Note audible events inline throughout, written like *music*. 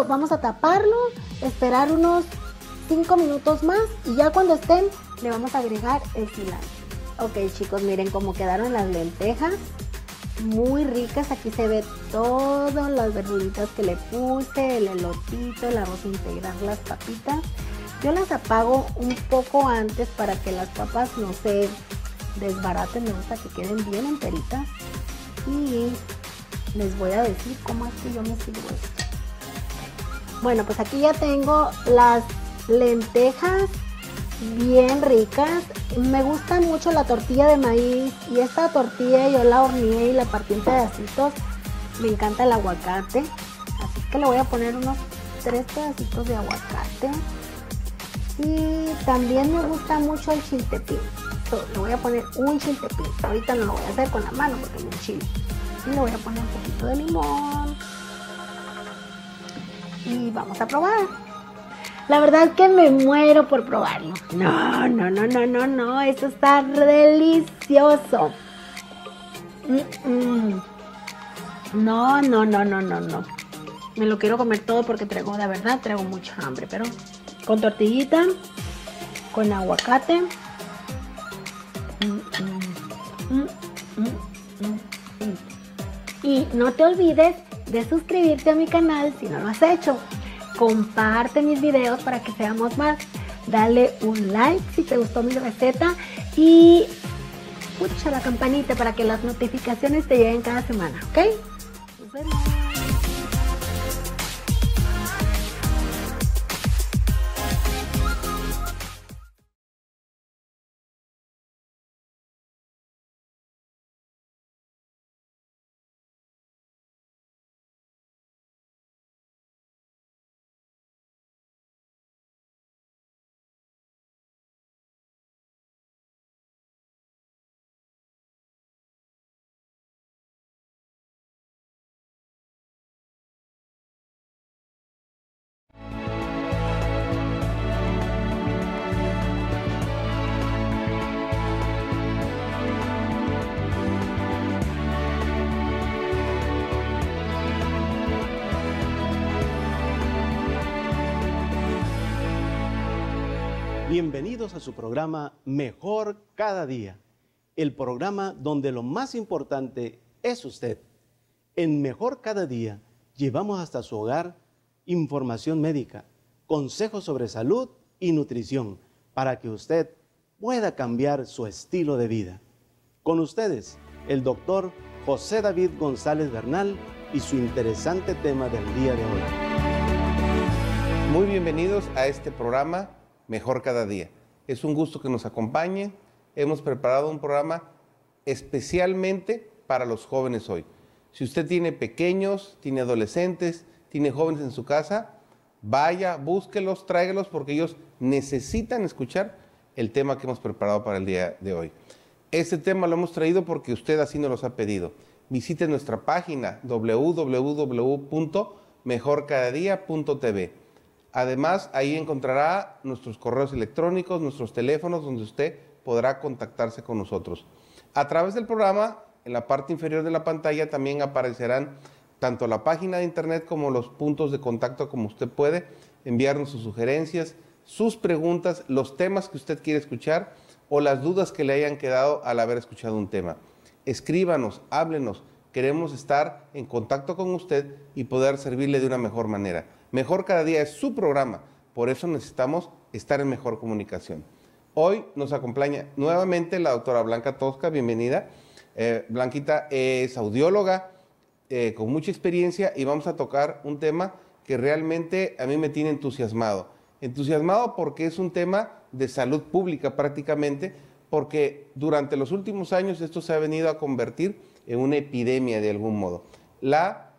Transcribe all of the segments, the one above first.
vamos a taparlo, esperar unos 5 minutos más y ya cuando estén le vamos a agregar el cilantro. Ok chicos, miren cómo quedaron las lentejas. Muy ricas, aquí se ve todas las verduritas que le puse, el elotito, el arroz integrar las papitas. Yo las apago un poco antes para que las papas no se desbaraten, me gusta que queden bien enteritas. Y les voy a decir cómo es que yo me sirvo esto. Bueno, pues aquí ya tengo las lentejas bien ricas. Me gusta mucho la tortilla de maíz y esta tortilla yo la horneé y la partí en pedacitos. Me encanta el aguacate, así que le voy a poner unos tres pedacitos de aguacate. Y también me gusta mucho el chiltepín. le voy a poner un chiltepín. Ahorita no lo voy a hacer con la mano porque es un chile. Y le voy a poner un poquito de limón y vamos a probar. La verdad es que me muero por probarlo. No, no, no, no, no, no, eso está delicioso. No, no, no, no, no, no. Me lo quiero comer todo porque traigo, de verdad, traigo mucha hambre, pero con tortillita, con aguacate. y no te olvides de suscribirte a mi canal si no lo has hecho. Comparte mis videos para que seamos más. Dale un like si te gustó mi receta y escucha la campanita para que las notificaciones te lleguen cada semana, ¿ok? Bienvenidos a su programa Mejor Cada Día, el programa donde lo más importante es usted. En Mejor Cada Día llevamos hasta su hogar información médica, consejos sobre salud y nutrición para que usted pueda cambiar su estilo de vida. Con ustedes, el doctor José David González Bernal y su interesante tema del día de hoy. Muy bienvenidos a este programa mejor cada día. Es un gusto que nos acompañe. Hemos preparado un programa especialmente para los jóvenes hoy. Si usted tiene pequeños, tiene adolescentes, tiene jóvenes en su casa, vaya, búsquelos, tráigalos porque ellos necesitan escuchar el tema que hemos preparado para el día de hoy. Este tema lo hemos traído porque usted así nos los ha pedido. Visite nuestra página www.mejorcadadia.tv Además, ahí encontrará nuestros correos electrónicos, nuestros teléfonos, donde usted podrá contactarse con nosotros. A través del programa, en la parte inferior de la pantalla también aparecerán tanto la página de internet como los puntos de contacto como usted puede enviarnos sus sugerencias, sus preguntas, los temas que usted quiere escuchar o las dudas que le hayan quedado al haber escuchado un tema. Escríbanos, háblenos, queremos estar en contacto con usted y poder servirle de una mejor manera. Mejor cada día es su programa. Por eso necesitamos estar en mejor comunicación. Hoy nos acompaña nuevamente la doctora Blanca Tosca. Bienvenida. Eh, Blanquita es audióloga eh, con mucha experiencia y vamos a tocar un tema que realmente a mí me tiene entusiasmado. Entusiasmado porque es un tema de salud pública prácticamente, porque durante los últimos años esto se ha venido a convertir en una epidemia de algún modo. La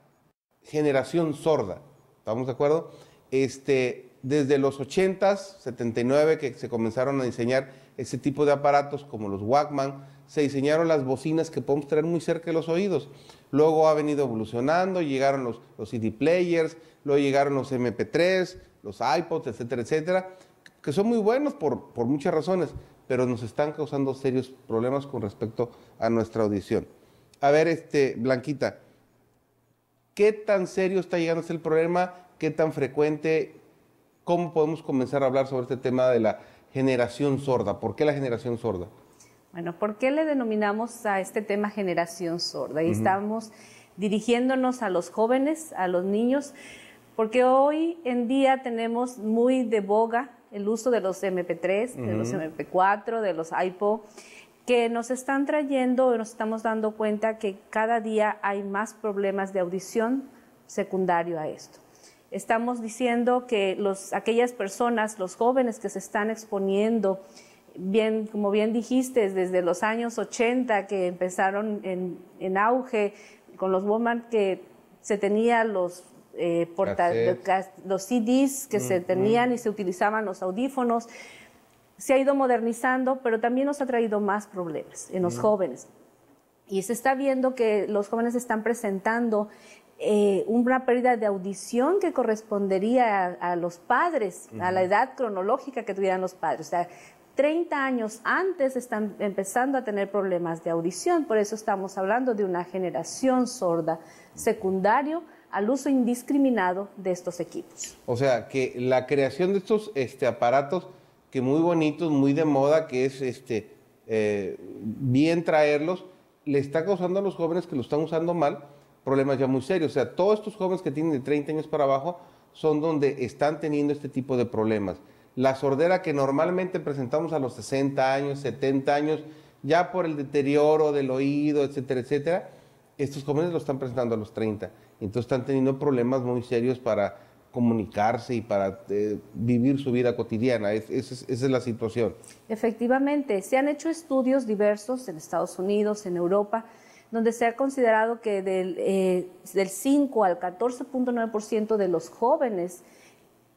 generación sorda. ¿Estamos de acuerdo? Este, desde los 80s, 79, que se comenzaron a diseñar ese tipo de aparatos como los Walkman, se diseñaron las bocinas que podemos tener muy cerca de los oídos. Luego ha venido evolucionando, llegaron los, los CD players, luego llegaron los MP3, los iPods, etcétera, etcétera, que son muy buenos por, por muchas razones, pero nos están causando serios problemas con respecto a nuestra audición. A ver, este, Blanquita, ¿Qué tan serio está llegando este el problema? ¿Qué tan frecuente? ¿Cómo podemos comenzar a hablar sobre este tema de la generación sorda? ¿Por qué la generación sorda? Bueno, ¿por qué le denominamos a este tema generación sorda? Y estamos dirigiéndonos a los jóvenes, a los niños, porque hoy en día tenemos muy de boga el uso de los MP3, de los MP4, de los iPod que nos están trayendo, nos estamos dando cuenta que cada día hay más problemas de audición secundario a esto. Estamos diciendo que los, aquellas personas, los jóvenes que se están exponiendo, bien, como bien dijiste, desde los años 80 que empezaron en, en auge con los Woman que se tenían los eh, los CDs que se mm, tenían mm. y se utilizaban los audífonos se ha ido modernizando, pero también nos ha traído más problemas en los jóvenes. Y se está viendo que los jóvenes están presentando eh, una pérdida de audición que correspondería a, los padres, a la edad cronológica que tuvieran los padres. O sea, 30 años antes están empezando a tener problemas de audición, por eso estamos hablando de una generación sorda secundario al uso indiscriminado de estos equipos. O sea, que la creación de estos este, aparatos que muy bonitos, muy de moda, que es este, eh, bien traerlos, le está causando a los jóvenes que lo están usando mal problemas ya muy serios. O sea, todos estos jóvenes que tienen de 30 años para abajo son donde están teniendo este tipo de problemas. La sordera que normalmente presentamos a los 60 años, 70 años, ya por el deterioro del oído, etcétera, etcétera, estos jóvenes lo están presentando a los 30. Entonces están teniendo problemas muy serios para comunicarse y para eh, vivir su vida cotidiana. esa es la situación. Efectivamente, se han hecho estudios diversos en Estados Unidos, en Europa, donde se ha considerado que del, 5 eh, al 14.9% de los jóvenes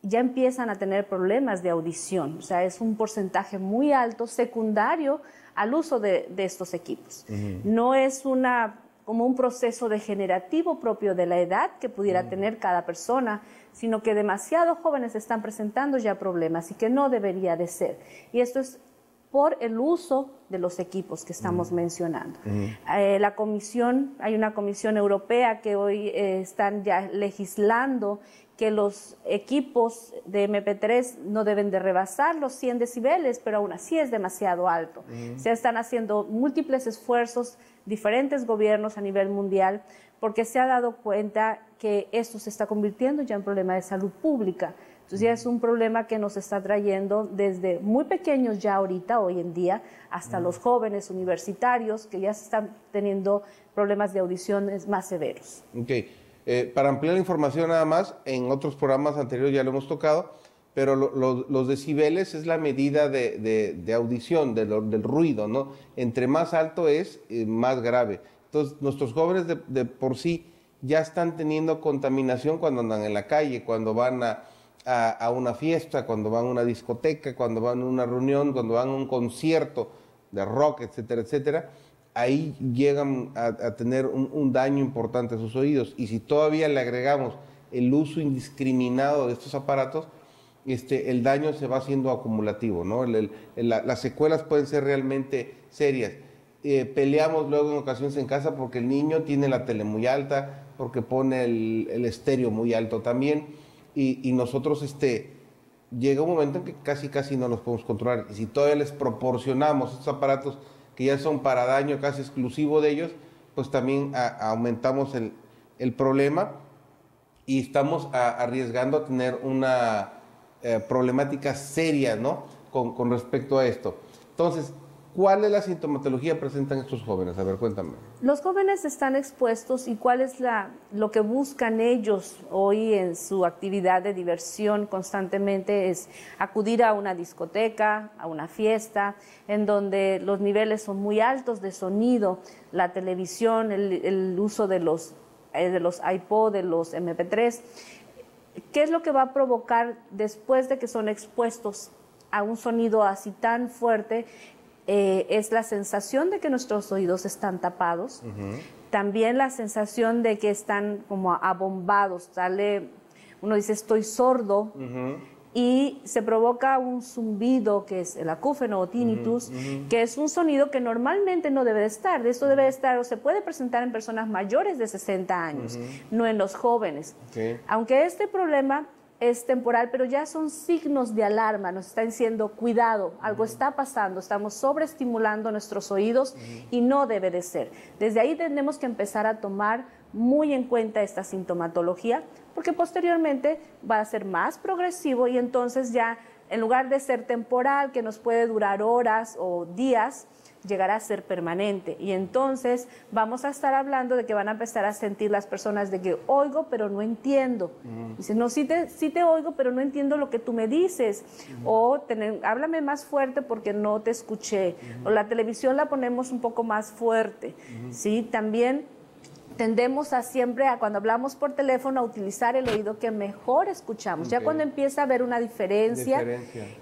ya empiezan a tener problemas de audición. O sea, es un porcentaje muy alto, secundario al uso de, estos equipos. No es una como un proceso degenerativo propio de la edad que pudiera tener cada persona, sino que demasiados jóvenes están presentando ya problemas y que no debería de ser. Y esto es por el uso de los equipos que estamos mm. mencionando. Mm. Eh, la hay una comisión europea que hoy eh, están ya legislando que los equipos de MP3 no deben de rebasar los 100 decibeles, pero aún así es demasiado alto. Mm. Se están haciendo múltiples esfuerzos, diferentes gobiernos a nivel mundial, porque se ha dado cuenta que esto se está convirtiendo ya en problema de salud pública. Entonces ya es un problema que nos está trayendo desde muy pequeños ya ahorita, hoy en día, hasta los jóvenes universitarios que ya están teniendo problemas de audiciones más severos. Ok, eh, para ampliar la información nada más, en otros programas anteriores ya lo hemos tocado, pero los decibeles es la medida de, audición, del ruido, ¿no? Entre más alto es, eh, más grave. Entonces, nuestros jóvenes de, por sí ya están teniendo contaminación cuando andan en la calle, cuando van a, una fiesta, cuando van a una discoteca, cuando van a una reunión, cuando van a un concierto de rock, etcétera, etcétera. Ahí llegan a, tener un, daño importante a sus oídos. Y si todavía le agregamos el uso indiscriminado de estos aparatos, este, el daño se va haciendo acumulativo, ¿no? las secuelas pueden ser realmente serias. Eh, peleamos luego en ocasiones en casa porque el niño tiene la tele muy alta, porque pone el, estéreo muy alto también, y, nosotros este, llega un momento en que casi casi no los podemos controlar, y si todavía les proporcionamos estos aparatos que ya son para daño casi exclusivo de ellos, pues también aumentamos el, problema y estamos arriesgando a tener una eh, problemática seria, ¿no? Con, con respecto a esto. Entonces, ¿Cuál es la sintomatología que presentan estos jóvenes? A ver, cuéntame. Los jóvenes están expuestos y cuál es la, lo que buscan ellos hoy en su actividad de diversión constantemente es acudir a una discoteca, a una fiesta, en donde los niveles son muy altos de sonido, la televisión, el, uso de los, eh, de los iPod, de los MP3. ¿Qué es lo que va a provocar después de que son expuestos a un sonido así tan fuerte eh, es la sensación de que nuestros oídos están tapados, también la sensación de que están como abombados, sale, uno dice estoy sordo, y se provoca un zumbido que es el acúfeno o tinnitus, que es un sonido que normalmente no debe de estar, de esto debe de estar o se puede presentar en personas mayores de 60 años, no en los jóvenes. Aunque este problema es temporal, pero ya son signos de alarma, nos están diciendo, cuidado, algo está pasando, estamos sobreestimulando nuestros oídos y no debe de ser. Desde ahí tenemos que empezar a tomar muy en cuenta esta sintomatología, porque posteriormente va a ser más progresivo y entonces ya, en lugar de ser temporal, que nos puede durar horas o días, llegará a ser permanente. Y entonces vamos a estar hablando de que van a empezar a sentir las personas de que oigo pero no entiendo. Mm. Dicen, no, sí te, te oigo pero no entiendo lo que tú me dices. O háblame más fuerte porque no te escuché. O la televisión la ponemos un poco más fuerte. Sí, también tendemos a siempre, a cuando hablamos por teléfono, a utilizar el oído que mejor escuchamos. Ya cuando empieza a haber una diferencia,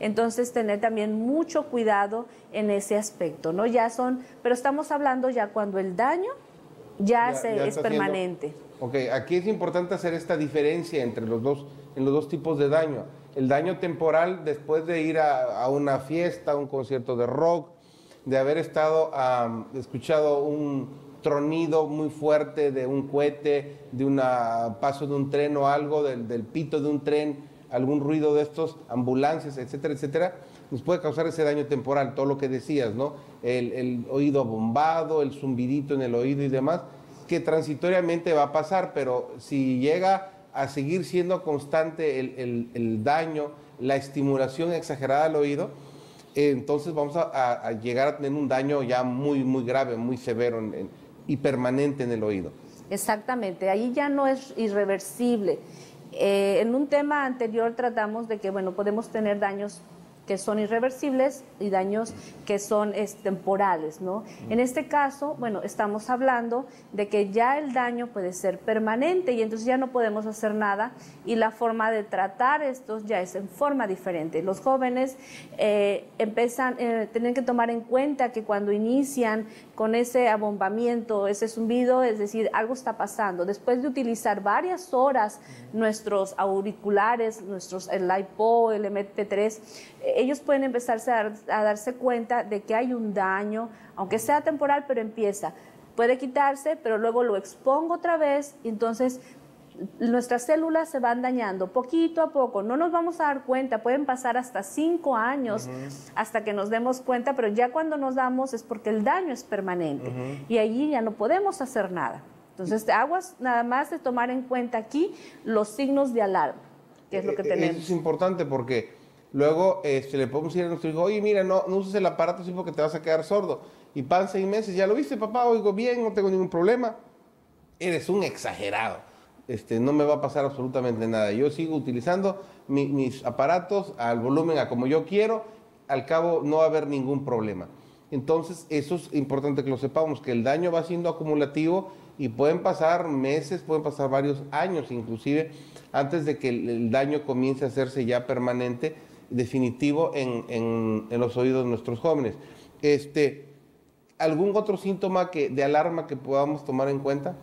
entonces tener también mucho cuidado en ese aspecto, ¿no? Ya son, pero estamos hablando ya cuando el daño ya, se, es permanente. Ok, aquí es importante hacer esta diferencia entre los dos, en los dos tipos de daño. El daño temporal después de ir a, una fiesta, a un concierto de rock, de haber estado, escuchado un, tronido muy fuerte de un cohete, de un paso de un tren o algo, del, pito de un tren, algún ruido de estos, ambulancias, etcétera, etcétera, nos puede causar ese daño temporal, todo lo que decías, ¿no? El, oído bombado, el zumbidito en el oído y demás, que transitoriamente va a pasar, pero si llega a seguir siendo constante el, daño, la estimulación exagerada al oído, entonces vamos a, llegar a tener un daño ya muy, muy grave, muy severo en y permanente en el oído. Exactamente, ahí ya no es irreversible. Eh, en un tema anterior tratamos de que, bueno, podemos tener daños que son irreversibles y daños que son temporales, ¿no? En este caso, bueno, estamos hablando de que ya el daño puede ser permanente y entonces ya no podemos hacer nada y la forma de tratar estos ya es en forma diferente. Los jóvenes eh, empiezan, eh, tienen que tomar en cuenta que cuando inician con ese abombamiento, ese zumbido, es decir, algo está pasando. Después de utilizar varias horas nuestros auriculares, nuestros, el iPod, el MP3, ellos pueden empezar a, darse cuenta de que hay un daño, aunque sea temporal, pero empieza. Puede quitarse, pero luego lo expongo otra vez, entonces nuestras células se van dañando poquito a poco, no nos vamos a dar cuenta, pueden pasar hasta cinco años hasta que nos demos cuenta, pero ya cuando nos damos es porque el daño es permanente y allí ya no podemos hacer nada. Entonces, aguas nada más de tomar en cuenta aquí los signos de alarma, que es lo que eh, eh, tenemos. es importante porque Luego este, le podemos ir a nuestro hijo, oye, mira, no, uses el aparato así porque te vas a quedar sordo. Y pan seis meses, ya lo viste, papá, oigo bien, no tengo ningún problema. Eres un exagerado. Este, no me va a pasar absolutamente nada. Yo sigo utilizando mis aparatos al volumen, a como yo quiero. Al cabo no va a haber ningún problema. Entonces, eso es importante que lo sepamos, que el daño va siendo acumulativo y pueden pasar meses, pueden pasar varios años inclusive, antes de que el daño comience a hacerse ya permanente definitivo en, los oídos de nuestros jóvenes. Este, ¿Algún otro síntoma que, de alarma que podamos tomar en cuenta?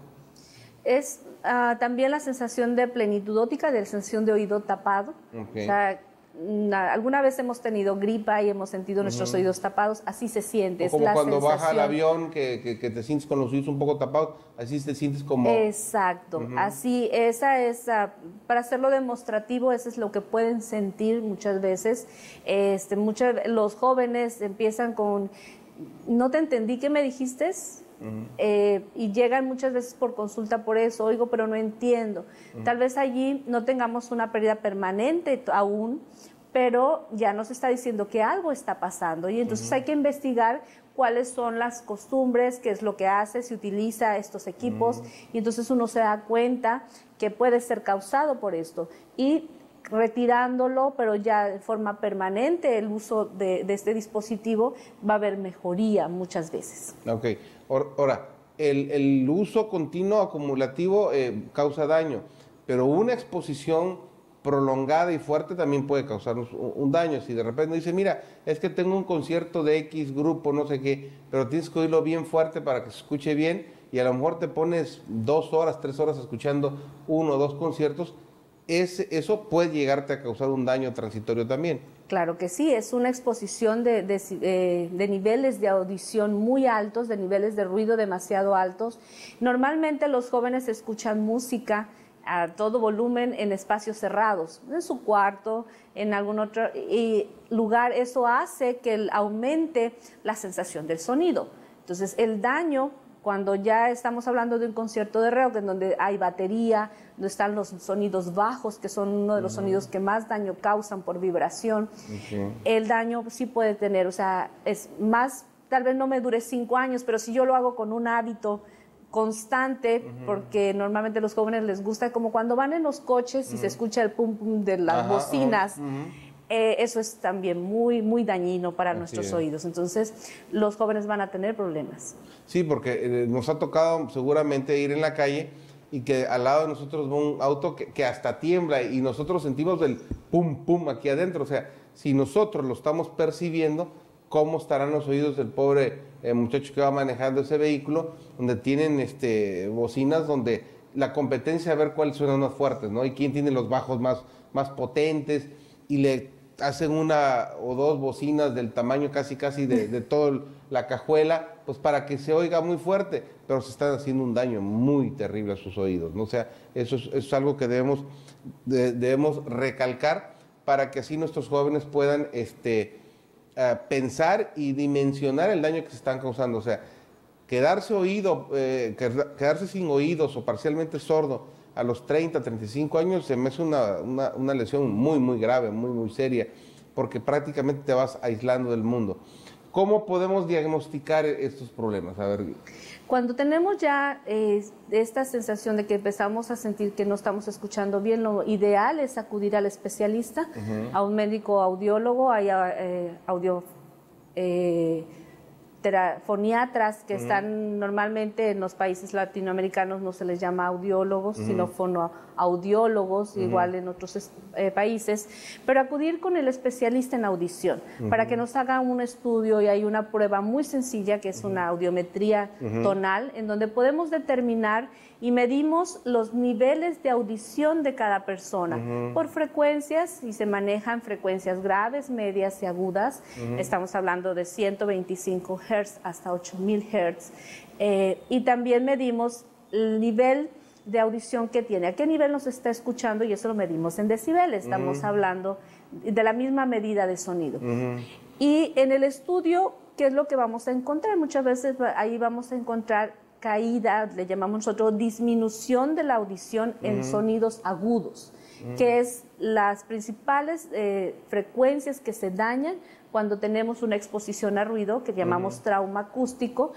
Es ah, también la sensación de plenitud óptica, de sensación de oído tapado alguna vez hemos tenido gripa y hemos sentido nuestros oídos tapados, así se siente. como cuando baja el avión, que, te sientes con los oídos un poco tapados, así te sientes como... Exacto, así, esa es, ah, para hacerlo demostrativo, eso es lo que pueden sentir muchas veces. Este, muchas, los jóvenes empiezan con, no te entendí, ¿qué me dijiste? Eh, y llegan muchas veces por consulta por eso, oigo, pero no entiendo. Tal vez allí no tengamos una pérdida permanente aún, pero ya nos está diciendo que algo está pasando y entonces hay que investigar cuáles son las costumbres, qué es lo que hace, si utiliza estos equipos y entonces uno se da cuenta que puede ser causado por esto y retirándolo, pero ya de forma permanente el uso de, de este dispositivo va a haber mejoría muchas veces. Okay. Ahora, el, uso continuo acumulativo eh, causa daño, pero una exposición prolongada y fuerte también puede causarnos un, daño. Si de repente dice, mira, es que tengo un concierto de X grupo, no sé qué, pero tienes que oírlo bien fuerte para que se escuche bien y a lo mejor te pones dos horas, tres horas escuchando uno o dos conciertos, eso puede llegarte a causar un daño transitorio también. Claro que sí, es una exposición eh, de, niveles de audición muy altos, de niveles de ruido demasiado altos. Normalmente los jóvenes escuchan música a todo volumen en espacios cerrados, en su cuarto, en algún otro lugar. Eso hace que aumente la sensación del sonido. Entonces, el daño cuando ya estamos hablando de un concierto de rock en donde hay batería, donde están los sonidos bajos, que son uno de los sonidos que más daño causan por vibración, el daño sí puede tener, o sea, es más, tal vez no me dure cinco años, pero si yo lo hago con un hábito, constante, porque normalmente a los jóvenes les gusta, como cuando van en los coches y se escucha el pum pum de las bocinas. Eh, eso es también muy, muy dañino para nuestros oídos. Entonces, los jóvenes van a tener problemas. Sí, porque eh, nos ha tocado seguramente ir en la calle y que al lado de nosotros va un auto que, hasta tiembla y nosotros sentimos el pum, pum aquí adentro. O sea, si nosotros lo estamos percibiendo, cómo estarán los oídos del pobre eh, muchacho que va manejando ese vehículo, donde tienen este, bocinas, donde la competencia a ver cuáles suenan más fuertes, ¿no? Y quién tiene los bajos más, más potentes, y le hacen una o dos bocinas del tamaño casi casi de, toda la cajuela, pues para que se oiga muy fuerte, pero se están haciendo un daño muy terrible a sus oídos. O sea, eso es, algo que debemos, debemos recalcar para que así nuestros jóvenes puedan este, ah, pensar y dimensionar el daño que se están causando. O sea, quedarse oído, eh, quedarse sin oídos o parcialmente sordo a los 30, 35 años se me hace una, una, lesión muy, muy grave, muy, muy seria, porque prácticamente te vas aislando del mundo. ¿Cómo podemos diagnosticar estos problemas? A ver. Cuando tenemos ya eh, esta sensación de que empezamos a sentir que no estamos escuchando bien, lo ideal es acudir al especialista, a un médico audiólogo, a eh, audio... Eh, foniatras que están normalmente en los países latinoamericanos no se les llama audiólogos, sino fono audiólogos, igual en otros eh, países, pero acudir con el especialista en audición para que nos haga un estudio y hay una prueba muy sencilla que es una audiometría tonal en donde podemos determinar y medimos los niveles de audición de cada persona por frecuencias y se manejan frecuencias graves, medias y agudas. Estamos hablando de 125 Hz hasta 8000 Hz. Eh, y también medimos el nivel de audición que tiene, a qué nivel nos está escuchando y eso lo medimos en decibeles, estamos hablando de la misma medida de sonido. Y en el estudio, ¿qué es lo que vamos a encontrar? Muchas veces ahí vamos a encontrar caída, le llamamos nosotros disminución de la audición en sonidos agudos, que es las principales eh, frecuencias que se dañan cuando tenemos una exposición a ruido que llamamos trauma acústico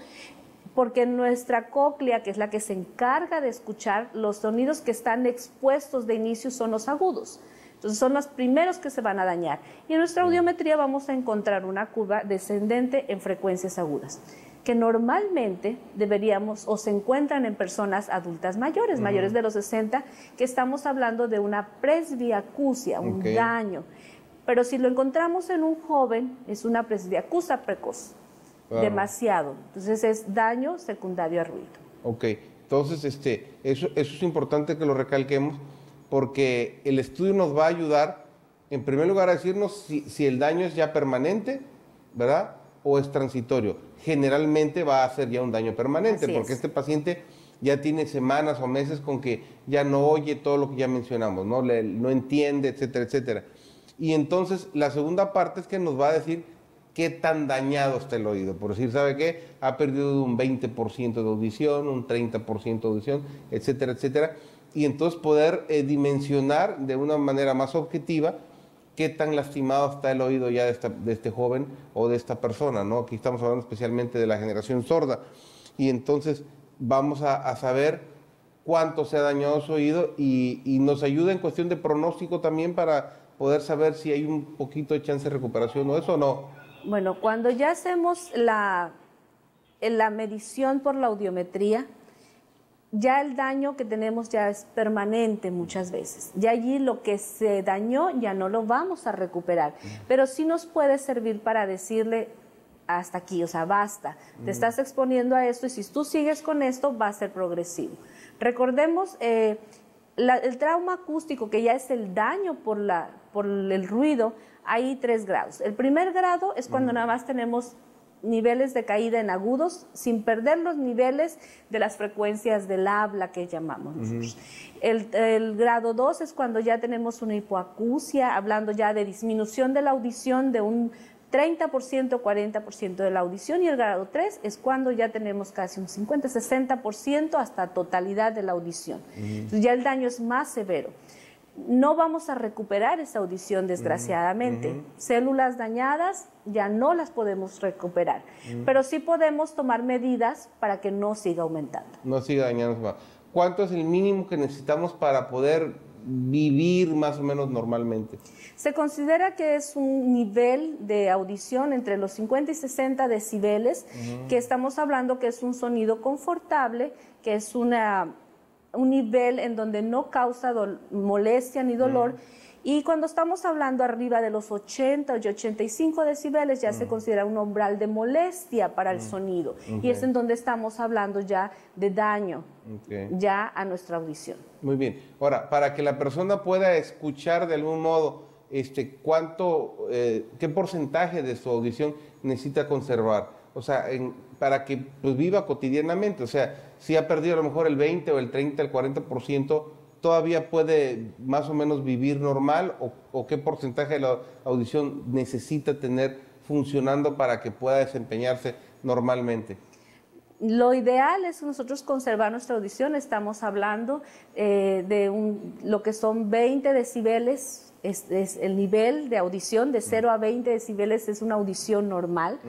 porque nuestra cóclea, que es la que se encarga de escuchar los sonidos que están expuestos de inicio, son los agudos. Entonces son los primeros que se van a dañar. Y en nuestra mm. audiometría vamos a encontrar una curva descendente en frecuencias agudas, que normalmente deberíamos o se encuentran en personas adultas mayores, mm. mayores de los 60, que estamos hablando de una presbiacusia, un daño. Pero si lo encontramos en un joven, es una presbiacusia precoz. Demasiado. Entonces es daño secundario a ruido. Ok, entonces este, eso, es importante que lo recalquemos porque el estudio nos va a ayudar, en primer lugar, a decirnos si, si el daño es ya permanente, ¿verdad? O es transitorio. Generalmente va a ser ya un daño permanente porque este paciente ya tiene semanas o meses con que ya no oye todo lo que ya mencionamos, no, Le, no entiende, etcétera, etcétera. Y entonces la segunda parte es que nos va a decir qué tan dañado está el oído. Por decir, ¿sabe qué? Ha perdido un 20% de audición, un 30% de audición, etcétera, etcétera. Y entonces poder eh, dimensionar de una manera más objetiva qué tan lastimado está el oído ya de, este joven o de esta persona, ¿no? Aquí estamos hablando especialmente de la generación sorda. Y entonces vamos a, saber cuánto se ha dañado su oído y, y, nos ayuda en cuestión de pronóstico también para poder saber si hay un poquito de chance de recuperación o eso o no. Bueno, cuando ya hacemos la, medición por la audiometría, ya el daño que tenemos ya es permanente muchas veces. Y allí lo que se dañó ya no lo vamos a recuperar, pero sí nos puede servir para decirle hasta aquí, o sea, basta, te estás exponiendo a esto y si tú sigues con esto va a ser progresivo. Recordemos eh, el trauma acústico, que ya es el daño por, la, por el ruido, hay tres grados. El primer grado es cuando nada más tenemos niveles de caída en agudos sin perder los niveles de las frecuencias del habla que llamamos. el, grado 2 es cuando ya tenemos una hipoacusia, hablando ya de disminución de la audición de un 30%, 40% de la audición y el grado tres es cuando ya tenemos casi un 50, 60% hasta totalidad de la audición. Entonces ya el daño es más severo no vamos a recuperar esa audición, desgraciadamente. Células dañadas ya no las podemos recuperar, pero sí podemos tomar medidas para que no siga aumentando. No siga dañándose ¿Cuánto es el mínimo que necesitamos para poder vivir más o menos normalmente? Se considera que es un nivel de audición entre los 50 y 60 decibeles, que estamos hablando que es un sonido confortable, que es una un nivel en donde no causa molestia ni dolor. Mm. Y cuando estamos hablando arriba de los 80 y 85 decibeles, ya se mm. considera un umbral de molestia para el mm. sonido. Y es en donde estamos hablando ya de daño, ya a nuestra audición. Muy bien. Ahora, para que la persona pueda escuchar de algún modo, este, ¿cuánto, eh, qué porcentaje de su audición necesita conservar? O sea, en, para que pues, viva cotidianamente. O sea, si ha perdido a lo mejor el 20 o el 30, el 40%, todavía puede más o menos vivir normal o, qué porcentaje de la audición necesita tener funcionando para que pueda desempeñarse normalmente lo ideal es nosotros conservar nuestra audición. Estamos hablando eh, de lo que son 20 decibeles es, el nivel de audición de 0 a 20 decibeles es una audición normal.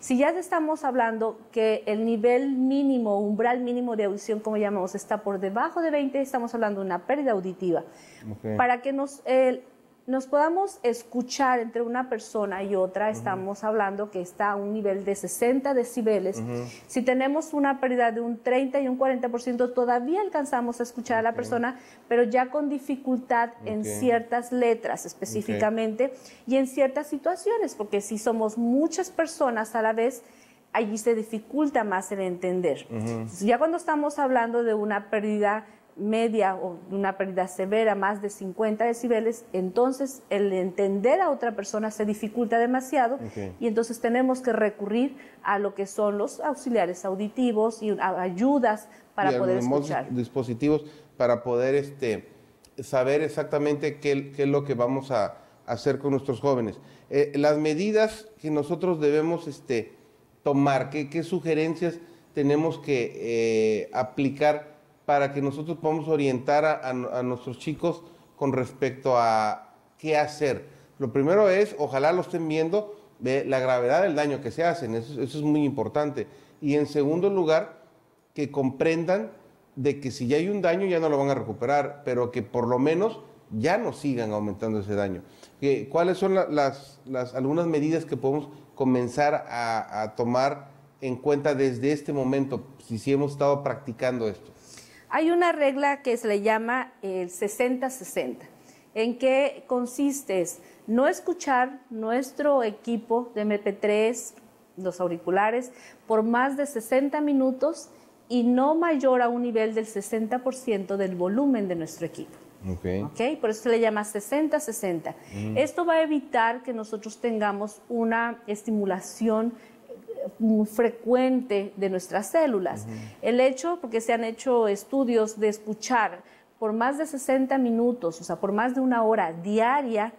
Si ya estamos hablando que el nivel mínimo, umbral mínimo de audición, como llamamos, está por debajo de 20, estamos hablando de una pérdida auditiva. Para que nos, nos podamos escuchar entre una persona y otra, estamos hablando que está a un nivel de 60 decibeles. Si tenemos una pérdida de un 30 y un 40%, todavía alcanzamos a escuchar a la persona, pero ya con dificultad en ciertas letras específicamente y en ciertas situaciones, porque si somos muchas personas a la vez, allí se dificulta más el entender. ya cuando estamos hablando de una pérdida media o una pérdida severa, más de 50 decibeles, entonces el entender a otra persona se dificulta demasiado y entonces tenemos que recurrir a lo que son los auxiliares auditivos y ayudas para poder escuchar. dispositivos para poder este, saber exactamente qué, es lo que vamos a hacer con nuestros jóvenes. Eh, las medidas que nosotros debemos este, tomar, qué, sugerencias tenemos que eh, aplicar para que nosotros podamos orientar a, nuestros chicos con respecto a qué hacer. Lo primero es, ojalá lo estén viendo, ve la gravedad del daño que se hacen, eso, es muy importante. Y en segundo lugar, que comprendan de que si ya hay un daño ya no lo van a recuperar, pero que por lo menos ya no sigan aumentando ese daño. Eh, ¿Cuáles son las, algunas medidas que podemos comenzar a, tomar en cuenta desde este momento, si, si hemos estado practicando esto? Hay una regla que se le llama el 60-60, en qué consiste es no escuchar nuestro equipo de MP3, los auriculares, por más de 60 minutos y no mayor a un nivel del 60% del volumen de nuestro equipo. Okay. okay. Por eso se le llama 60-60. Mm. Esto va a evitar que nosotros tengamos una estimulación frecuente de nuestras células. El hecho, porque se han hecho estudios de escuchar por más de 60 minutos, o sea, por más de una hora diaria,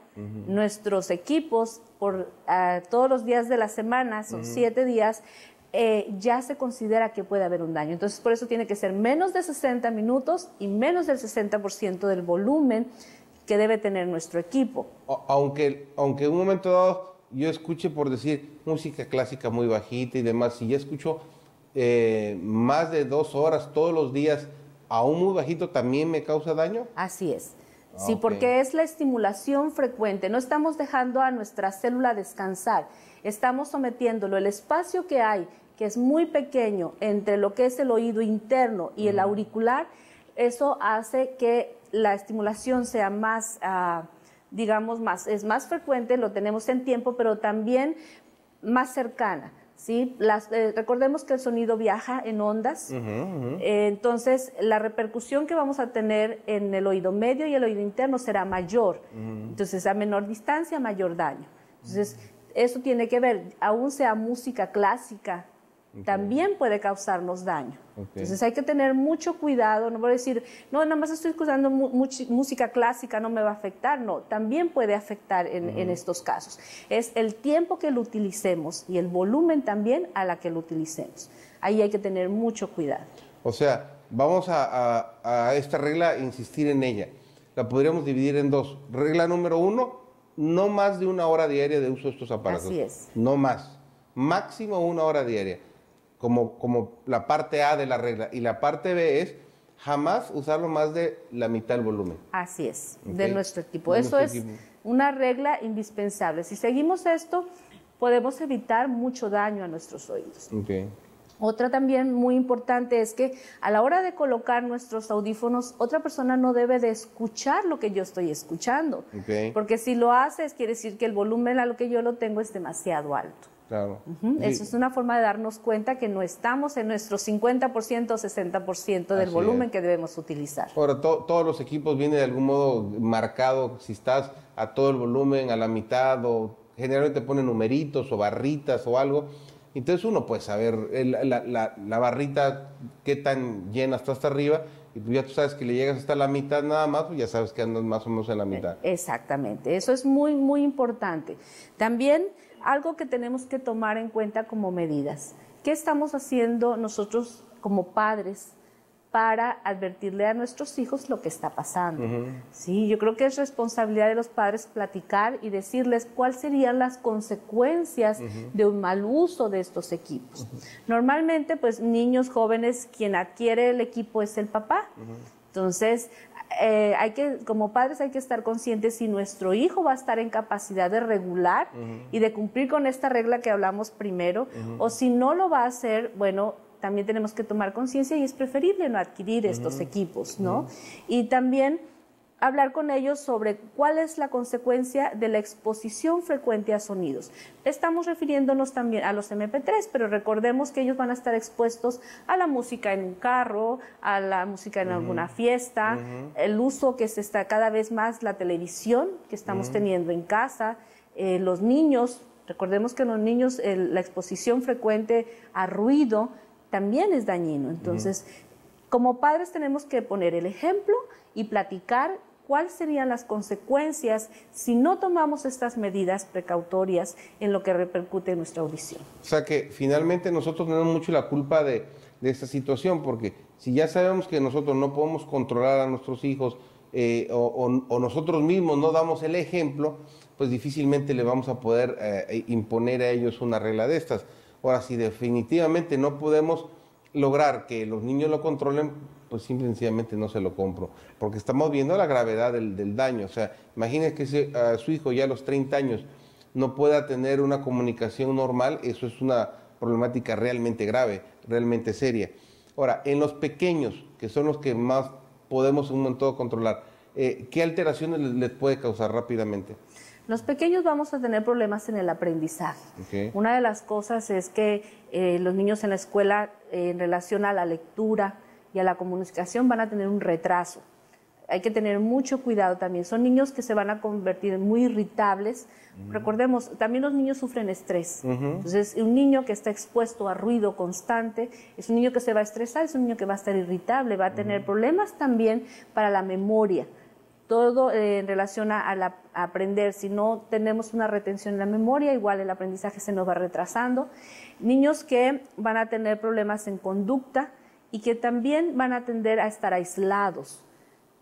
nuestros equipos, por ah, todos los días de la semana, son siete días, eh, ya se considera que puede haber un daño. Entonces, por eso tiene que ser menos de 60 minutos y menos del 60% del volumen que debe tener nuestro equipo. Aunque, aunque un momento dado yo escuché, por decir, música clásica muy bajita y demás, si ya escucho eh, más de dos horas todos los días, aún muy bajito, ¿también me causa daño? Así es. Ah, sí, porque es la estimulación frecuente. No estamos dejando a nuestra célula descansar. Estamos sometiéndolo. El espacio que hay, que es muy pequeño, entre lo que es el oído interno y el auricular, eso hace que la estimulación sea más... Ah, digamos, más, es más frecuente, lo tenemos en tiempo, pero también más cercana. ¿sí? Eh, recordemos que el sonido viaja en ondas, eh, entonces la repercusión que vamos a tener en el oído medio y el oído interno será mayor. Entonces, a menor distancia, mayor daño. Entonces, eso tiene que ver, aún sea música clásica, también puede causarnos daño. Entonces hay que tener mucho cuidado, no voy a decir, no, nada más estoy escuchando música clásica, no me va a afectar, no, también puede afectar en, estos casos. Es el tiempo que lo utilicemos y el volumen también a la que lo utilicemos. Ahí hay que tener mucho cuidado. O sea, vamos a, a esta regla, insistir en ella. La podríamos dividir en dos. Regla número uno, no más de una hora diaria de uso de estos aparatos. Así es. No más. Máximo una hora diaria como, la parte A de la regla. Y la parte B es jamás usarlo más de la mitad del volumen. Así es, de nuestro tipo. Eso es una regla indispensable. Si seguimos esto, podemos evitar mucho daño a nuestros oídos. Otra también muy importante es que a la hora de colocar nuestros audífonos, otra persona no debe de escuchar lo que yo estoy escuchando. Porque si lo haces, quiere decir que el volumen a lo que yo lo tengo es demasiado alto. Claro. Eso es una forma de darnos cuenta que no estamos en nuestro 50% o 60% del volumen que debemos utilizar. Ahora, todos los equipos vienen de algún modo marcado, si estás a todo el volumen, a la mitad, o generalmente ponen numeritos o barritas o algo. Entonces uno puede saber la, la barrita, qué tan llena está hasta arriba, y ya tú sabes que le llegas hasta la mitad nada más, pues ya sabes que andas más o menos en la mitad. Eh, exactamente, eso es muy, muy importante. También algo que tenemos que tomar en cuenta como medidas. ¿Qué estamos haciendo nosotros como padres para advertirle a nuestros hijos lo que está pasando? Sí, yo creo que es responsabilidad de los padres platicar y decirles cuáles serían las consecuencias de un mal uso de estos equipos. Normalmente, pues niños jóvenes, quien adquiere el equipo es el papá. Entonces, eh, hay que, como padres hay que estar conscientes si nuestro hijo va a estar en capacidad de regular y de cumplir con esta regla que hablamos primero, o si no lo va a hacer, bueno, también tenemos que tomar conciencia y es preferible no adquirir estos equipos, ¿no? Y también hablar con ellos sobre cuál es la consecuencia de la exposición frecuente a sonidos. Estamos refiriéndonos también a los MP3, pero recordemos que ellos van a estar expuestos a la música en un carro, a la música en alguna fiesta, el uso que se está cada vez más la televisión que estamos teniendo en casa, eh, los niños, recordemos que los niños la exposición frecuente a ruido también es dañino. Entonces, como padres tenemos que poner el ejemplo y platicar cuáles serían las consecuencias si no tomamos estas medidas precautorias en lo que repercute en nuestra audición. O sea que finalmente nosotros tenemos mucho la culpa de, de esta situación, porque si ya sabemos que nosotros no podemos controlar a nuestros hijos eh, o, nosotros mismos no damos el ejemplo, pues difícilmente le vamos a poder eh, imponer a ellos una regla de estas. Ahora, si definitivamente no podemos lograr que los niños lo controlen, pues simplemente no se lo compro. Porque estamos viendo la gravedad del, daño. O sea, imagínense que su hijo ya a los 30 años no pueda tener una comunicación normal, eso es una problemática realmente grave, realmente seria. Ahora, en los pequeños, que son los que más podemos un momento controlar, eh, ¿qué alteraciones les puede causar rápidamente? Los pequeños vamos a tener problemas en el aprendizaje. Una de las cosas es que eh, los niños en la escuela, eh, en relación a la lectura y a la comunicación, van a tener un retraso. Hay que tener mucho cuidado también. Son niños que se van a convertir en muy irritables. Recordemos, también los niños sufren estrés. Entonces, un niño que está expuesto a ruido constante es un niño que se va a estresar, es un niño que va a estar irritable, va a tener problemas también para la memoria todo eh, en relación a, aprender. Si no tenemos una retención en la memoria, igual el aprendizaje se nos va retrasando. Niños que van a tener problemas en conducta y que también van a tender a estar aislados.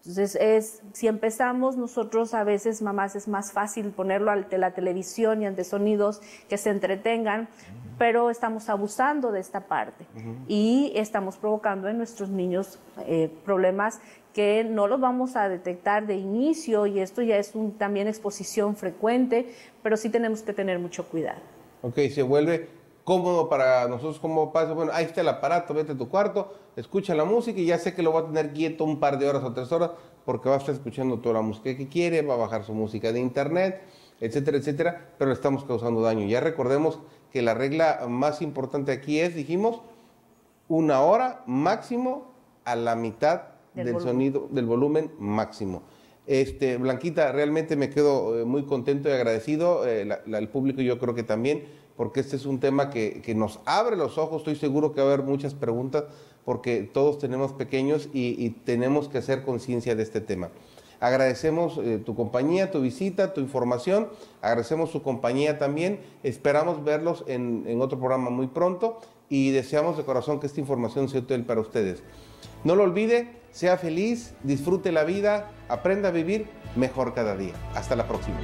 Entonces, es, si empezamos nosotros a veces, mamás, es más fácil ponerlo ante la televisión y ante sonidos que se entretengan, pero estamos abusando de esta parte y estamos provocando en nuestros niños eh, problemas que no los vamos a detectar de inicio y esto ya es un, también exposición frecuente, pero sí tenemos que tener mucho cuidado. Ok, se vuelve cómodo para nosotros como pasa Bueno, ahí está el aparato, vete a tu cuarto, escucha la música y ya sé que lo va a tener quieto un par de horas o tres horas porque va a estar escuchando toda la música que quiere, va a bajar su música de internet, etcétera, etcétera, pero le estamos causando daño. Ya recordemos que la regla más importante aquí es, dijimos, una hora máximo a la mitad del, sonido, del volumen máximo. Este, Blanquita, realmente me quedo eh, muy contento y agradecido, eh, el público yo creo que también porque este es un tema que, nos abre los ojos. Estoy seguro que va a haber muchas preguntas, porque todos tenemos pequeños y, tenemos que hacer conciencia de este tema. Agradecemos eh, tu compañía, tu visita, tu información. Agradecemos su compañía también. Esperamos verlos en otro programa muy pronto y deseamos de corazón que esta información sea útil para ustedes. No lo olvide, sea feliz, disfrute la vida, aprenda a vivir mejor cada día. Hasta la próxima.